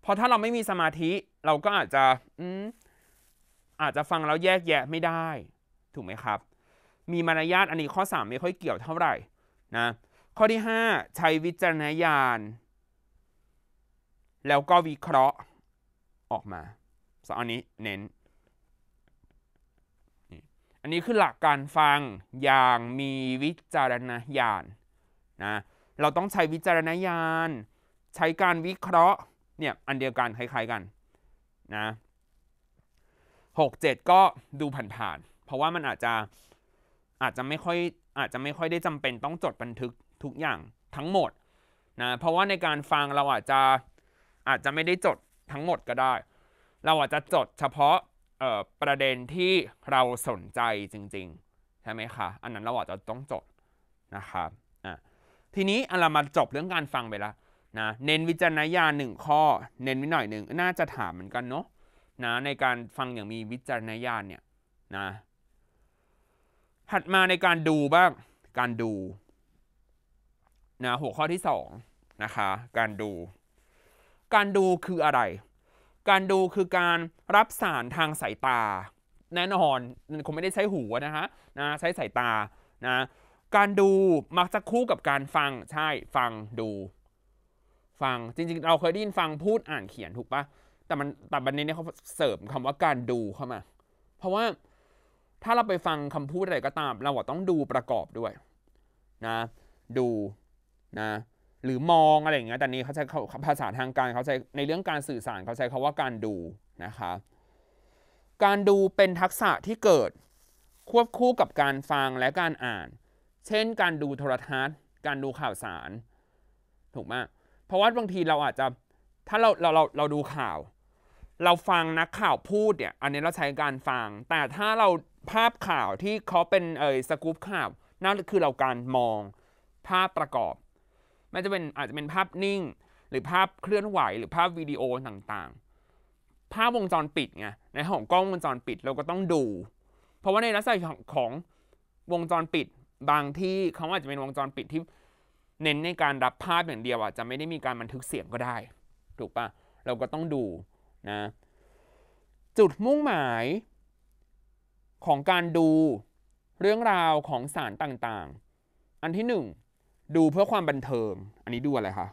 เพราะถ้าเราไม่มีสมาธิเราก็อาจจะอาจจะฟังแล้วแยกแยะไม่ได้ถูกไหมครับมีมารยาทอันนี้ข้อ 3 ไม่ค่อยเกี่ยวเท่าไหร่นะข้อที่ 5 ใช้วิจารณญาณ แล้วก็วิเคราะห์ออกมาสองอันนี้เน้น อันนี้คือหลักการฟังอย่างมีวิจารณญาณนะเราต้องใช้วิจารณญาณ ใช้การวิเคราะห์เนี่ยอันเดียวกัน คล้ายๆกันนะหกเจ็ดก็ดูผ่านๆเพราะว่ามันอาจจะอาจจะไม่ค่อยอาจจะไม่ค่อยได้จำเป็นต้องจดบันทึกทุกอย่างทั้งหมดนะเพราะว่าในการฟังเราอาจจะอาจจะไม่ได้จดทั้งหมดก็ได้ เราอาจจะจดเฉพาะประเด็นที่เราสนใจจริงๆ ใช่ไหมคะอันนั้นเราอาจจะต้องจดนะครับทีนี้เรามาจบเรื่องการฟังไปแล้วนะเน้นวิจารณญาณหนึ่งข้อ เน้นไว้หน่อยหนึ่ง น่าจะถามเหมือนกันเนาะนะ ในการฟังอย่างมีวิจารณญาณเนี่ยนะถัดมาในการดูบ้างการดูนะหัวข้อที่สองนะคะการดู การดูคืออะไร การดูคือการรับสารทางสายตา แน่นอนคงไม่ได้ใช้หูนะฮะนะใช้สายตานะการดูมักจะคู่กับการฟังใช่ฟังดู ฟังจริงๆ เราเคยได้ยินฟังพูดอ่านเขียนถูกปะแต่มันแต่บันนี้เนี่ยเขาเสริมคำว่าการดูเข้ามา เพราะว่าถ้าเราไปฟังคำพูดอะไรก็ตามเราต้องดูประกอบด้วยนะดูนะหรือมองอะไรอย่างเงี้ยแต่นี้เขาใช้ภาษาทางการเขาใช้ในเรื่องการสื่อสาร เขาใช้คาว่าการดูนะคะการดูเป็นทักษะที่เกิดควบคู่กับการฟังและการอ่าน เช่นการดูโทรทัศน์ การดูข่าวสาร ถูกไหมเพราะว่าบางทีเราอาจจะถ้าเราเราเราเราดูข่าว เราฟังนักข่าวพูดเนี่ยอันนี้เราใช้การฟัง แต่ถ้าเราภาพข่าวที่เขาเป็นเออสกู๊ปข่าวนั่นคือเราการมองภาพประกอบมันจะเป็นอาจจะเป็นภาพนิ่ง หรือภาพเคลื่อนไหว หรือภาพวิดีโอต่างๆ ภาพวงจรปิดไงในของกล้องวงจรปิดเราก็ต้องดู เพราะว่าในลักษณะของวงจรปิด บางที่เขาอาจจะเป็นวงจรปิดที่เน้นในการรับภาพอย่างเดียวอาจจะไม่ได้มีการบันทึกเสียงก็ได้ ถูกปะเราก็ต้องดูนะจุดมุ่งหมายของการดูเรื่องราวของสารต่างๆ อันที่หนึ่งดูเพื่อความบันเทิง อันนี้ดูอะไรคะ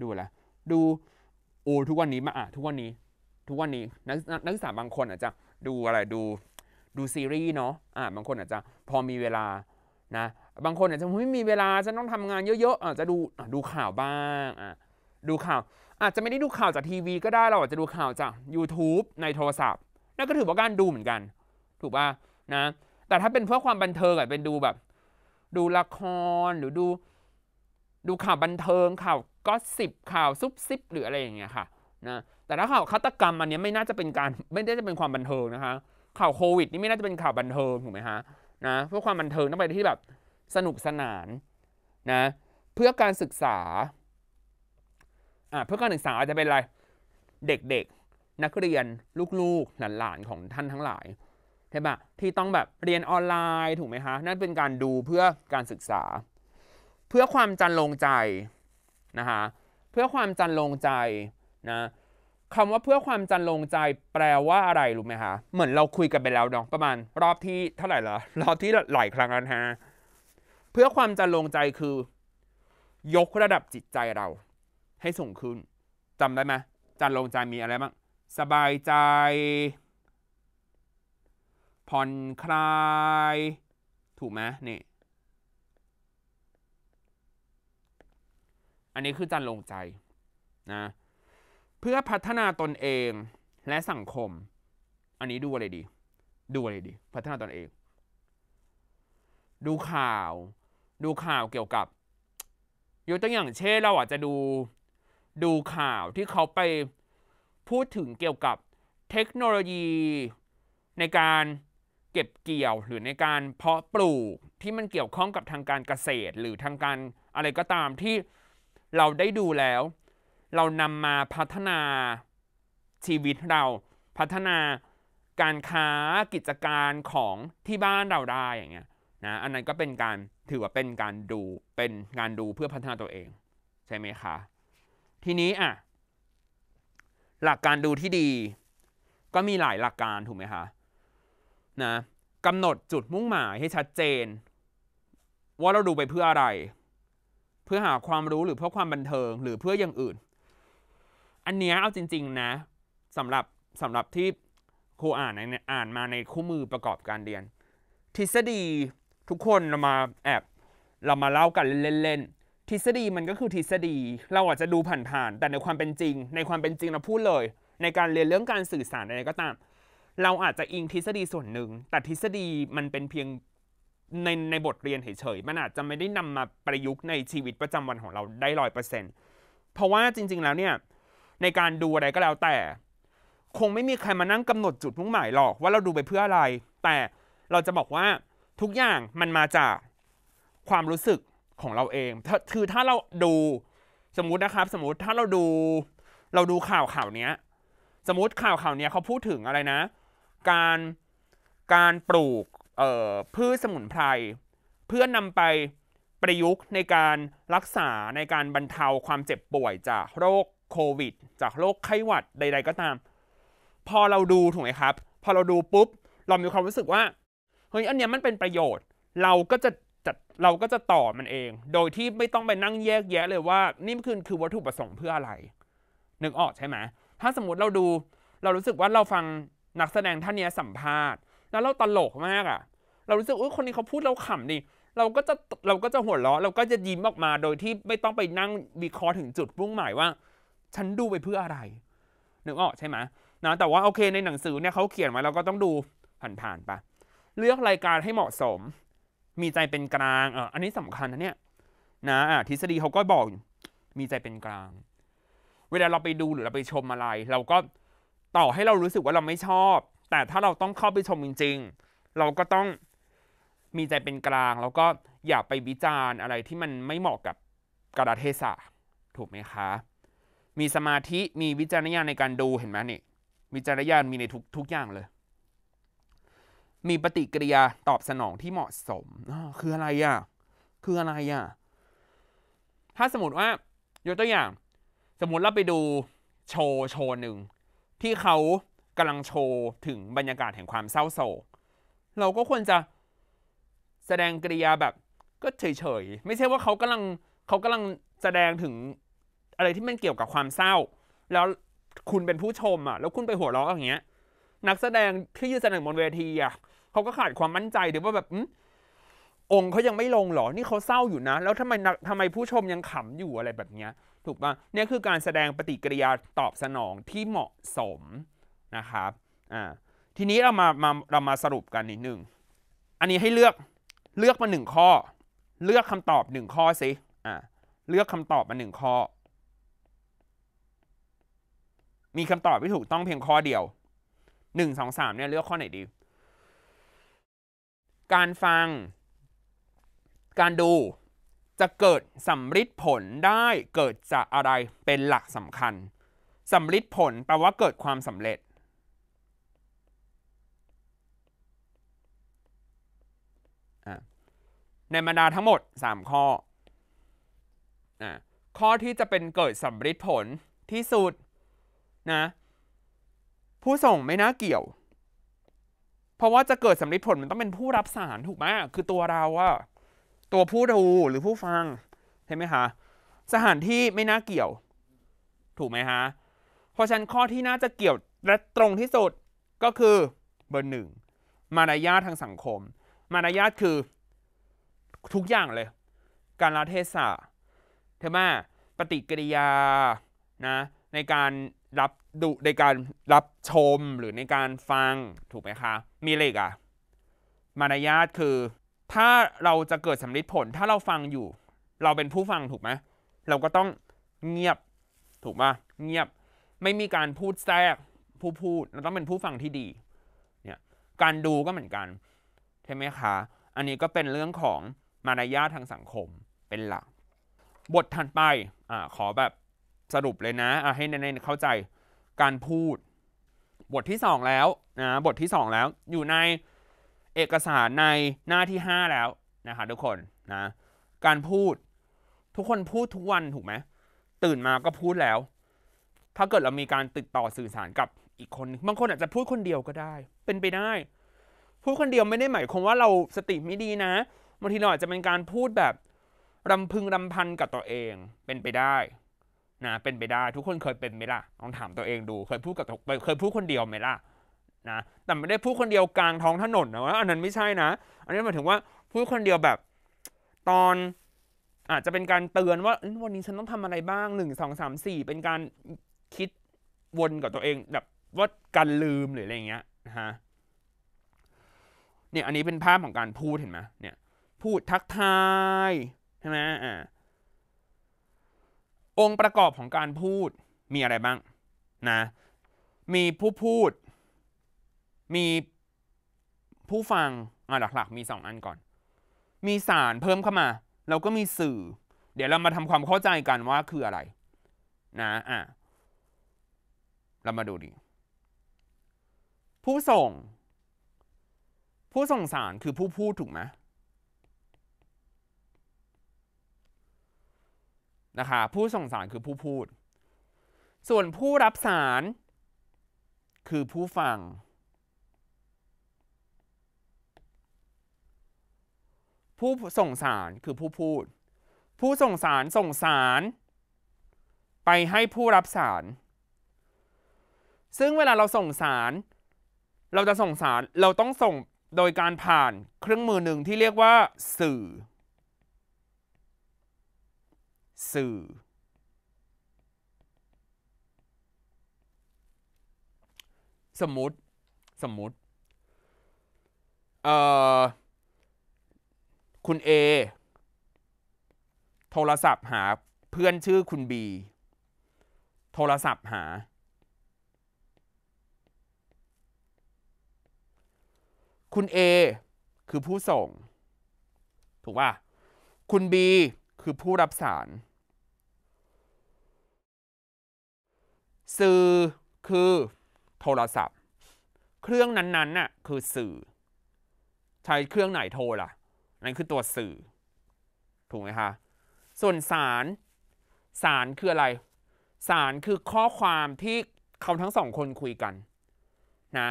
ดูอะไร ดูโอ้ทุกวันนี้มา อ่ะทุกวันนี้ทุกวันนี้นักนักศึกษาบางคนอาจจะดูอะไรดูดูซีรีส์เนาะอ่ะบางคนอาจจะพอมีเวลานะบางคนอาจจะไม่มีเวลาจะต้องทำงานเยอะๆอาจจะดูดูข่าวบ้างอ่ะดูข่าวอาจจะไม่ได้ดูข่าวจากทีวีก็ได้เราอาจจะดูข่าวจาก YouTube ในโทรศัพท์ นั่นก็ถือว่าการดูเหมือนกันถูกป่ะนะ แต่ถ้าเป็นเพื่อความบันเทิงอะเป็นดูแบบดูละครหรือดูดูข่าวบันเทิงข่าวก็สิบข่าวซุบซิบ หรืออะไรอย่างเงี้ยค่ะนะ แต่ถ้าข่าวฆาตกรรมอันนี้ไม่น่าจะเป็นการไม่ได้จะเป็นความบันเทิงนะคะข่าวโควิดนี่ไม่น่าจะเป็นข่าวบันเทิงถูกไหมฮะนะเพื่อความบันเทิงต้องไปที่แบบสนุกสนานนะเพื่อการศึกษาอ่าเพื่อการศึกษาอาจจะเป็นอะไรเด็กๆ นักเรียนลูกๆหลานๆของท่านทั้งหลายใช่ปะที่ต้องแบบเรียนออนไลน์ถูกไหมคะนั่นเป็นการดูเพื่อการศึกษา เพื่อความจันลงใจ นะคะเพื่อความจันลงใจ นะคำว่าเพื่อความจันลงใจแปลว่าอะไรรู้ไหมคะเหมือนเราคุยกันไปแล้วเนาะประมาณรอบที่เท่าไหร่ละรอบที่หลายครั้งแล้วฮะเพื่อความจันลงใจคือ ยกระดับจิตใจเรา ให้สูงขึ้นจำได้ไหมจันลงใจมีอะไรบ้างสบายใจผ่อนคลายถูกไหมนี่อันนี้คือจันลงใจนะเพื่อพัฒนาตนเองและสังคม อันนี้ดูอะไรดีดูอะไรดีพัฒนาตนเอง ดูข่าว ดูข่าวเกี่ยวกับยกตัวอย่างเช่นเราอาจจะดูดูข่าวที่เขาไปพูดถึงเกี่ยวกับเทคโนโลยีในการเก็บเกี่ยวหรือในการเพาะปลูกที่มันเกี่ยวข้องกับทางการเกษตรหรือทางการอะไรก็ตามที่เราได้ดูแล้ว เรานำมาพัฒนาชีวิตเราพัฒนาการค้ากิจการของที่บ้านเราได้อย่างเงี้ยนะอันนั้นก็เป็นการถือว่าเป็นการดูเป็นการดูเพื่อพัฒนาตัวเองใช่ไหมคะทีนี้อ่ะหลักการดูที่ดี ก็มีหลายหลักการถูกไหมคะนะกำหนดจุดมุ่งหมายให้ชัดเจน ว่าเราดูไปเพื่ออะไร เพื่อหาความรู้หรือเพื่อความบันเทิงหรือเพื่ออย่างอื่น อันนี้เอาจริงๆนะสำหรับสำหรับที่ครูอ่านในอ่านมาในคู่มือประกอบการเรียน ทฤษฎีทุกคนเรามาแอบเรามาเล่ากันเล่นๆทฤษฎีมันก็คือทฤษฎีเราอาจจะดูผ่านๆแต่ในความเป็นจริง ในความเป็นจริงเราพูดเลย ในการเรียนเรื่องการสื่อสารอะไรก็ตามเราอาจจะอิงทฤษฎีส่วนหนึ่ง แต่ทฤษฎีมันเป็นเพียงในในบทเรียนเฉยๆ มันอาจจะไม่ได้นำมาประยุกต์ในชีวิตประจำวันของเราได้ร้อยเปอร์เซ็นต์เพราะว่าจริง ๆ แล้วเนี่ยในการดูอะไรก็แล้วแต่ คงไม่มีใครมานั่งกำหนดจุดมุ่งหมายหรอกว่าเราดูไปเพื่ออะไร แต่เราจะบอกว่าทุกอย่างมันมาจาก ความรู้สึกของเราเอง คือถ้าเราดูสมมตินะครับ สมมติถ้าเราดูเราดูข่าวข่าวนี้สมมติข่าวข่าวนี้เขาพูดถึงอะไรนะการการปลูกพืชสมุนไพร เพื่อนนำไปประยุกต์ในการรักษาในการบรรเทาความเจ็บป่วยจากโรคโควิด จากโรคไข้หวัดใด ๆ ก็ตาม พอเราดูถูกไหมครับ พอเราดูปุ๊บ เรามีความรู้สึกว่าเฮ้ยอันเนี้ยมันเป็นประโยชน์เราก็จะจัดเราก็จะต่อมันเอง โดยที่ไม่ต้องไปนั่งแยกแยะเลยว่า นี่คือคือวัตถุประสงค์เพื่ออะไรนึกออกใช่ไหมถ้าสมมติเราดูเรารู้สึกว่าเราฟังนักแสดงท่านนี้สัมภาษณ์ แล้วเราตลกมากอะ่ะ เรารู้สึกุ้ยคนนี้เขาพูดเราขำดิเราก็จะเราก็จะหัวเราะเราก็จะยิ้มออกมาโดยที่ไม่ต้องไปนั่งวิเคราะห์ถึงจุดมุ่งหมายว่า ฉันดูไปเพื่ออะไรนึกออกใช่ไหมนะแต่ว่าโอเคในหนังสือเนี่ยเขาเขียนมาเราก็ต้องดูผ่านๆไปเลือกรายการให้เหมาะสม มีใจเป็นกลางเอออันนี้สำคัญนะเนี่ย นะทฤษฎีเขาก็บอกมีใจเป็นกลาง เวลาเราไปดูหรือเราไปชมอะไร เราก็ต่อให้เรารู้สึกว่าเราไม่ชอบ แต่ถ้าเราต้องเข้าไปชมจริง ๆ เราก็ต้องมีใจเป็นกลาง แล้วก็อย่าไปวิจารณ์อะไรที่มันไม่เหมาะกับกระเทศะถูกไหมคะ มีสมาธิ มีวิจารณญาณในการดูเห็นไหมนี่วิจารณญาณมีในทุกทุกอย่างเลย มีปฏิกิริยาตอบสนองที่เหมาะสมคืออะไรอะ่ะ คืออะไรอะ่ะ ถ้าสมมติว่ายกตัวอย่าง สมมติเราไปดูโชว์โชว์หนึ่งที่เขากำลังโชว์ถึงบรรยากาศแห่งความเศร้าโศกเราก็ควรจะแสดงกริยาแบบก็เฉยๆไม่ใช่ว่าเขากำลังเขากำลังแสดงถึงอะไรที่มันเกี่ยวกับความเศร้า แล้วคุณเป็นผู้ชมอ่ะแล้วคุณไปหัวเราะอย่างเงี้ย นักแสดงที่ยืนแสดงบนเวทีอ่ะเขาก็ขาดความมั่นใจหรือว่าแบบองค์เขายังไม่ลงหรอ นี่เขาเศร้าอยู่นะ แล้วทำไมทำไมผู้ชมยังขำอยู่อะไรแบบนี้ถูกปะเนี่ยคือการแสดงปฏิกิริยาตอบสนองที่เหมาะสมนะครับ อ่า ทีนี้เรามา มาเรามาสรุปกันนิดนึง อันนี้ให้เลือกเลือกมาหนึ่งข้อ เลือกคำตอบหนึ่งข้อสิอ่า เลือกคำตอบมาหนึ่งข้อ มีคำตอบที่ถูกต้องเพียงข้อเดียวหนึ่งสองสามเนี่ยเลือกข้อไหนดี การฟังการดูจะเกิดสัมฤทธิ์ผลได้เกิดจากอะไรเป็นหลักสำคัญสัมฤทธิ์ผลแปลว่าเกิดความสำเร็จในบรรดาทั้งหมด 3 ข้อ ข้อที่จะเป็นเกิดสัมฤทธิ์ผลที่สุดนะผู้ส่งไม่น่าเกี่ยว เพราะว่าจะเกิดสัมฤทธิ์ผลมันต้องเป็นผู้รับสารถูกไหมคือตัวเราอะตัวผู้ดูหรือผู้ฟังใช่ไหมคะสถานที่ไม่น่าเกี่ยวถูกไหมฮะเพราะฉะนั้นข้อที่น่าจะเกี่ยว และตรงที่สุดก็คือเบอร์หนึ่งมารยาททางสังคม มารยาทคือ ทุกอย่างเลย การละเทศะเทมาปฏิกิริยานะในการรับดูในการรับชมหรือในการฟังถูกไหมคะมีเลขอะมารยาทคือถ้าเราจะเกิดสำลิดผลถ้าเราฟังอยู่ เราเป็นผู้ฟังถูกไหม เราก็ต้องเงียบถูกป่ะเงียบไม่มีการพูดแทรกผู้พูดเราต้องเป็นผู้ฟังที่ดีเนี่ยการดูก็เหมือนกันใช่ไหมคะ อันนี้ก็เป็นเรื่องของมารยาททางสังคมเป็นหลัก บทถัดไปอ่าขอแบบสรุปเลยนะอ่าให้เน้นเข้าใจการพูด บทที่2แล้วนะบทที่ 2 แล้วอยู่ในเอกสารในหน้าที่5แล้วนะคะทุกคนนะการพูดทุกคนพูดทุกวันถูกไหมตื่นมาก็พูดแล้ว ถ้าเกิดเรามีการติดต่อสื่อสารกับอีกคน บางคนอาจจะพูดคนเดียวก็ได้ เป็นไปได้ พูดคนเดียวไม่ได้หมายความว่าเราสติไม่ดีนะบางทีเราอาจจะเป็นการพูดแบบรำพึงรำพันกับตัวเองเป็นไปได้นะเป็นไปได้ ทุกคนเคยเป็นไหมล่ะลองถามตัวเองดูเคยพูดกับเคยพูดคนเดียวไหมล่ะนะ แต่ไม่ได้พูดคนเดียวกลางท้องถนนนะว่าอันนั้นไม่ใช่นะ อันนี้หมายถึงว่าพูดคนเดียวแบบตอนอาจจะเป็นการเตือนว่าวันนี้ฉันต้องทำอะไรบ้างหนึ่งสองสามสี่เป็นการคิดวนกับตัวเองแบบว่าการลืมหรืออะไรเงี้ยนะฮะเนี่ยอันนี้เป็นภาพของการพูดเห็นไหมเนี่ยพูดทักทายใช่ไหมอ่าองค์ประกอบของการพูดมีอะไรบ้างนะมีผู้พูดมีผู้ฟังอ่ะหลักๆ มี 2 อันก่อน มีสารเพิ่มเข้ามาแล้วก็มีสื่อ เดี๋ยวเรามาทำความเข้าใจกันว่าคืออะไรนะอ่ะเรามาดูดิผู้ส่ง ผู้ส่งสารคือผู้พูดถูกไหมนะคะผู้ส่งสารคือผู้พูด ส่วนผู้รับสาร คือผู้ฟังผู้ส่งสารคือผู้พูด ผู้ส่งสารส่งสาร ไปให้ผู้รับสาร ซึ่งเวลาเราส่งสาร เราจะส่งสารเราต้องส่งโดยการผ่านเครื่องมือหนึ่งที่เรียกว่า สื่อ สื่อ สมมติ สมมติเอ่อคุณ A โทรศัพท์หาเพื่อนชื่อคุณ B โทรศัพท์หา คุณ A คือผู้ส่งถูกป่ะคุณ B คือผู้รับสาร สื่อคือโทรศัพท์ เครื่องนั้นๆน่ะคือสื่อ ใช้เครื่องไหนโทรล่ะนั่นคือตัวสื่อ ถูกไหมคะ ส่วนสารสารคืออะไร สารคือข้อความที่เขาทั้งสองคนคุยกันนะ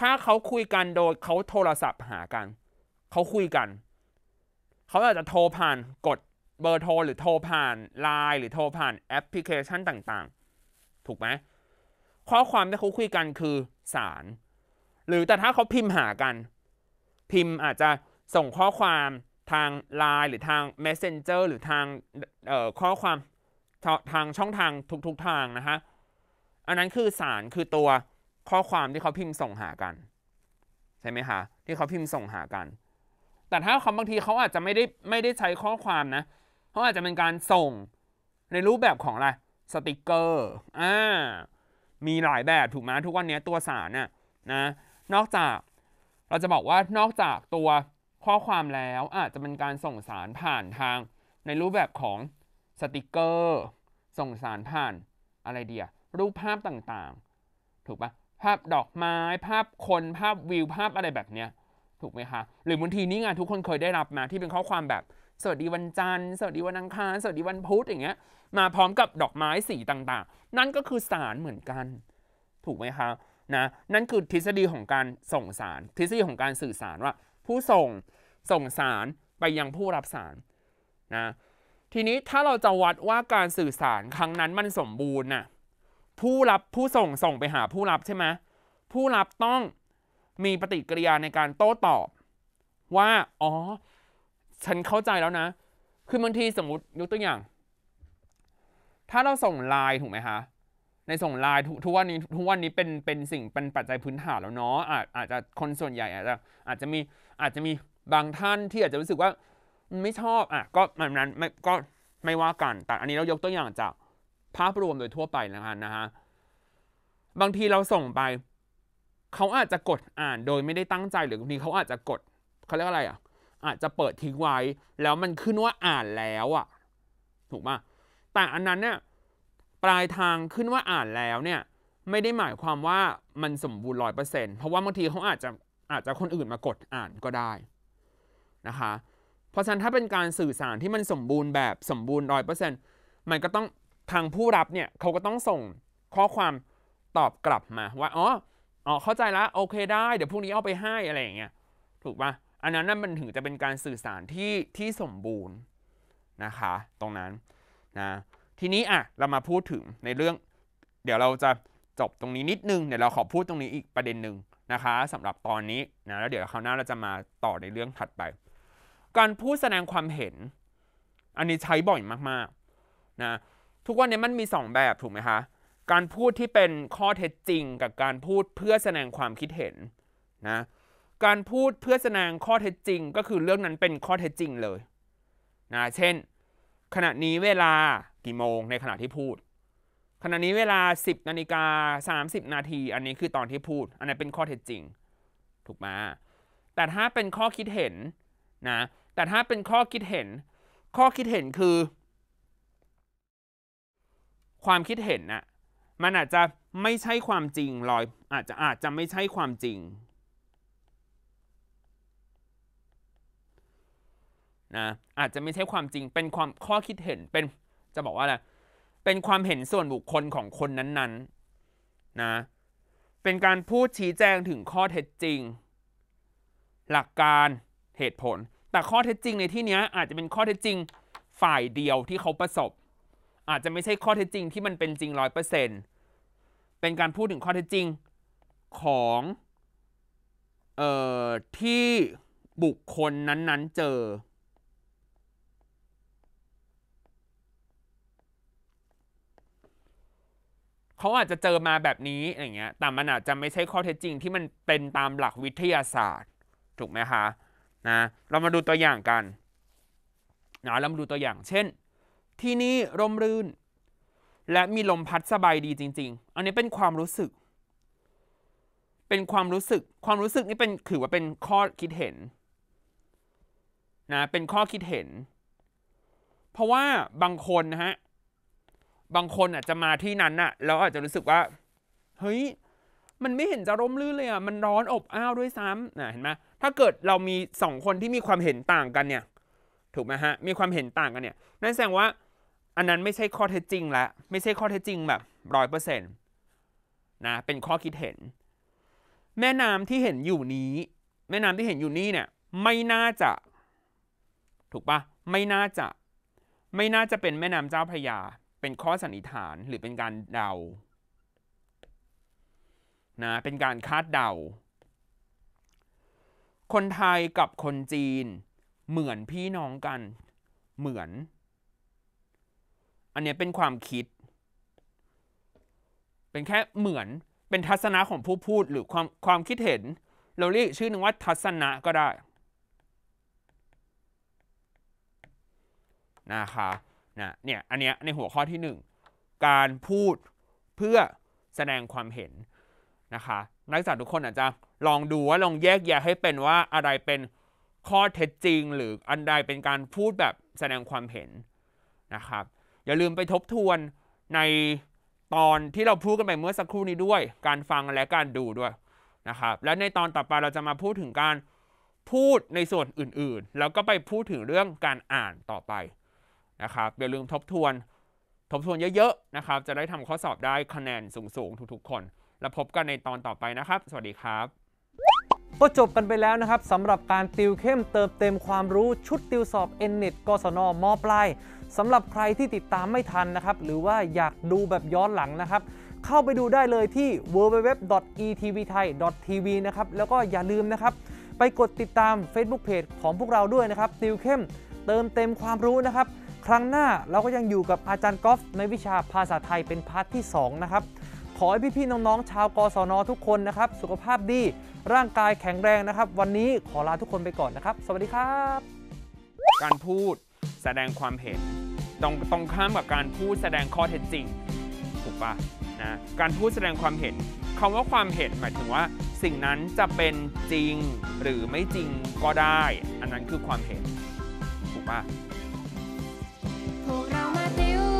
ถ้าเขาคุยกันโดยเขาโทรศัพท์หากัน เขาคุยกัน เขาอาจจะโทรผ่านกดเบอร์โทรหรือโทรผ่านไลน์หรือโทรผ่านแอปพลิเคชันต่างๆ ถูกไหม ข้อความที่เขาคุยกันคือสาร หรือแต่ถ้าเขาพิมพ์หากัน พิมพ์อาจจะส่งข้อความทาง Line หรือทาง Messenger หรือทางข้อความทางช่องทางทุกๆทางนะคะอันนั้นคือสารคือตัวข้อความที่เขาพิมพ์ส่งหากัน ใช่ไหมคะที่เขาพิมพ์ส่งหากัน แต่ถ้าเขาบางทีเขาอาจจะไม่ได้ไม่ได้ใช้ข้อความนะเขาอาจจะเป็นการส่งในรูปแบบของอะไรสติกเกอร์อ่ามีหลายแบบถูกไหมทุกวันนี้ตัวสารน่ะนะ นอกจาก เราจะบอกว่านอกจากตัวข้อความแล้วอาจจะเป็นการส่งสารผ่านทาง ในรูปแบบของสติกเกอร์ส่งสารผ่านอะไรเดีย รูปภาพต่างๆ ถูกปะภาพดอกไม้ภาพคนภาพวิวภาพอะไรแบบเนี้ยถูกไหมคะ หรือบางทีนี่ไงทุกคนเคยได้รับมาที่เป็นข้อความแบบสวัสดีวันจันทร์สวัสดีวันอังคารสวัสดีวันพุธอย่างเงี้ยมาพร้อมกับดอกไม้สีต่างๆ นั่นก็คือสารเหมือนกัน ถูกไหมคะนะนั่นคือทฤษฎีของการส่งสาร ทฤษฎีของการสื่อสารว่าผู้ส่งส่งสารไปยังผู้รับสารนะ ทีนี้ถ้าเราจะวัดว่าการสื่อสารครั้งนั้นมันสมบูรณ์น่ะผู้รับผู้ส่งส่งไปหาผู้รับใช่ไหมผู้รับต้องมีปฏิกิริยาในการโต้ตอบว่าอ๋อ ฉันเข้าใจแล้วนะคือบางทีสมมติยกตัวอย่าง ถ้าเราส่งไลน์ถูกไหมคะในส่งไลน์ทุกวันนี้ ทุกวันนี้เป็นเป็นสิ่งเป็นปัจจัยพื้นฐานแล้วเนาะอาจอาจจะคนส่วนใหญ่ อาจจะอาจจะมีอาจจะมีบางท่านที่อาจจะรู้สึกว่าไม่ชอบอ่ะก็มันนั้นไม่ก็ไม่ว่ากันแต่อันนี้เรายกตัวอย่างจากภาพรวมโดยทั่วไปนะฮะนะฮะบางทีเราส่งไป เขาอาจจะกดอ่านโดยไม่ได้ตั้งใจหรือบางทีเขาอาจจะกดเขาเรียกอะไรอ่ะอาจจะเปิดทิ้งไว้แล้วมันขึ้นว่าอ่านแล้วอ่ะถูกป่ะแต่อันนั้นเนี่ยปลายทางขึ้นว่าอ่านแล้วเนี่ยไม่ได้หมายความว่ามันสมบูรณ์ร้อยเปอร์เซ็นต์เพราะว่าบางทีเขาอาจจะอาจจะคนอื่นมากดอ่านก็ได้นะคะเพราะฉะนั้นถ้าเป็นการสื่อสารที่มันสมบูรณ์แบบสมบูรณ์ร้อยเปอร์เซ็นต์มันก็ต้องทางผู้รับเนี่ยเขาก็ต้องส่งข้อความตอบกลับมาว่าอ๋ออ๋อเข้าใจแล้วโอเคได้ เดี๋ยวพรุ่งนี้เอาไปให้อะไรเงี้ยถูกปะอันนั้นนั่นมันถึงจะเป็นการสื่อสารที่ที่สมบูรณ์นะคะตรงนั้นนะทีนี้อ่ะเรามาพูดถึงในเรื่องเดี๋ยวเราจะจบตรงนี้นิดนึงเดี๋ยวเราขอพูดตรงนี้อีกประเด็นหนึ่งนะคะสำหรับตอนนี้นะแล้วเดี๋ยวคราวหน้าเราจะมาต่อในเรื่องถัดไป การพูดแสดงความเห็น อันนี้ใช้บ่อยมากๆนะทุกวันนี้มันมี 2 แบบถูกไหมคะการพูดที่เป็นข้อเท็จจริงกับการพูดเพื่อแสดงความคิดเห็นนะการพูดเพื่อแสดงข้อเท็จจริงก็คือเรื่องนั้นเป็นข้อเท็จจริงเลยนะเช่น ขณะนี้เวลากี่โมงในขณะที่พูดขณะนี้เวลา 10นาฬิกา 30 นาทีอันนี้คือตอนที่พูดอันนี้เป็นข้อเท็จจริง ถูกไหมแต่ถ้าเป็นข้อคิดเห็นนะแต่ถ้าเป็นข้อคิดเห็นข้อคิดเห็นคือ ความคิดเห็นนะ่ะมันอาจจะไม่ใช่ความจริงลอยอาจจะอาจจะไม่ใช่ความจริงนะอาจจะไม่ใช่ความจริงเป็นความข้อคิดเห็นเป็นจะบอกว่าอะไรเป็นความเห็นส่วนบุคคลของคนนั้นๆนะ เป็นการพูดชี้แจงถึงข้อเท็จจริง หลักการเหตุผล แต่ข้อเท็จจริงในที่นี้อาจจะเป็นข้อเท็จจริงฝ่ายเดียวที่เขาประสบ อาจจะไม่ใช่ข้อเท็จจริงที่มันเป็นจริงร้อยเปอร์เซ็นต์ เป็นการพูดถึงข้อเท็จจริงของ เอ่อ ที่บุคคลนั้นๆเจอเขาอาจจะเจอมาแบบนี้อย่างเงี้ยแต่มันอาจจะไม่ใช่ข้อเท็จจริง ที่มันเป็นตามหลักวิทยาศาสตร์ถูกไหมคะนะเรามาดูตัวอย่างกันนะเรามาดูตัวอย่าง เช่น ที่นี่ร่มรื่น และมีลมพัดสบายดีจริงๆอันนี้เป็นความรู้สึก เป็นความรู้สึกความรู้สึกนี่เป็นถือว่าเป็นข้อคิดเห็นนะเป็นข้อคิดเห็น เพราะว่าบางคนนะฮะบางคนอ่ะจะมาที่นั้นอ่ะแล้วอาจจะรู้สึกว่า เฮ้ย มันไม่เห็นจะร่มรื่นเลยอ่ะมันร้อนอบอ้าวด้วยซ้ำนะเห็นไหมถ้าเกิดเรามีสองคนที่มีความเห็นต่างกันเนี่ยถูกไหมฮะ มีความเห็นต่างกันเนี่ยนั่นแสดงว่า อันนั้นไม่ใช่ข้อเท็จจริงละไม่ใช่ข้อเท็จจริงแบบร้อยเปอร์เซ็นต์นะเป็นข้อคิดเห็น แม่น้ำที่เห็นอยู่นี้ แม่น้ำที่เห็นอยู่นี้เนี่ยไม่น่าจะถูกปะไม่น่าจะ ไม่น่าจะเป็นแม่น้ำเจ้าพระยาเป็นข้อสันนิษฐานหรือเป็นการเดา นะ เป็นการคาดเดา คนไทยกับคนจีน เหมือนพี่น้องกัน เหมือน อันนี้เป็นความคิด เป็นแค่เหมือน เป็นทัศนะของผู้พูดหรือความความคิดเห็น เราเรียกชื่อหนึ่งว่าทัศนะก็ได้ นะคะนะเนี่ยอันเนี้ยในหัวข้อที่ 1 การพูดเพื่อแสดงความเห็นนะคะนักศึกษาทุกคนอาจจะลองดูว่าลองแยกแยะให้เป็นว่าอะไรเป็นข้อเท็จจริง หรืออันใดเป็นการพูดแบบแสดงความเห็นนะครับอย่าลืมไปทบทวนในตอนที่เราพูดกันไปเมื่อสักครู่นี้ด้วยการฟังและการดูด้วยนะครับและในตอนต่อไปเราจะมาพูดถึงการพูดในส่วนอื่นๆแล้วก็ไปพูดถึงเรื่องการอ่านต่อไปนะครับอย่าลืมทบทวน ทบทวนเยอะๆนะครับ จะได้ทำข้อสอบได้คะแนนสูงๆ ทุกๆคน แล้วพบกันในตอนต่อไปนะครับ สวัสดีครับ ก็จบกันไปแล้วนะครับสำหรับการติวเข้มเติมเต็มความรู้ชุดติวสอบ n n e t กศนมปลายสำหรับใครที่ติดตามไม่ทันนะครับ หรือว่าอยากดูแบบย้อนหลังนะครับ เข้าไปดูได้เลยที่ www.etvthai.tv นะครับแล้วก็อย่าลืมนะครับ ไปกดติดตาม Facebook Page ของพวกเราด้วยนะครับ ติวเข้ม เติมเต็มความรู้นะครับครั้งหน้าเราก็ยังอยู่กับอาจารย์กอล์ฟในวิชาภาษาไทยเป็นพาร์ทที่2นะครับขอให้พี่ๆน้องๆชาวกศนทุกคนนะครับ สุขภาพดีร่างกายแข็งแรงนะครับ วันนี้ขอลาทุกคนไปก่อนนะครับ สวัสดีครับ การพูดแสดงความเห็นต้องต้องข้ามกับการพูดแสดงข้อเท็จจริง ถูกปะนะการพูดแสดงความเห็นคำว่าความเห็นหมายถึงว่าสิ่งนั้นจะเป็นจริงหรือไม่จริงก็ได้ อันนั้นคือความเห็นถูกปะ por alma Deus.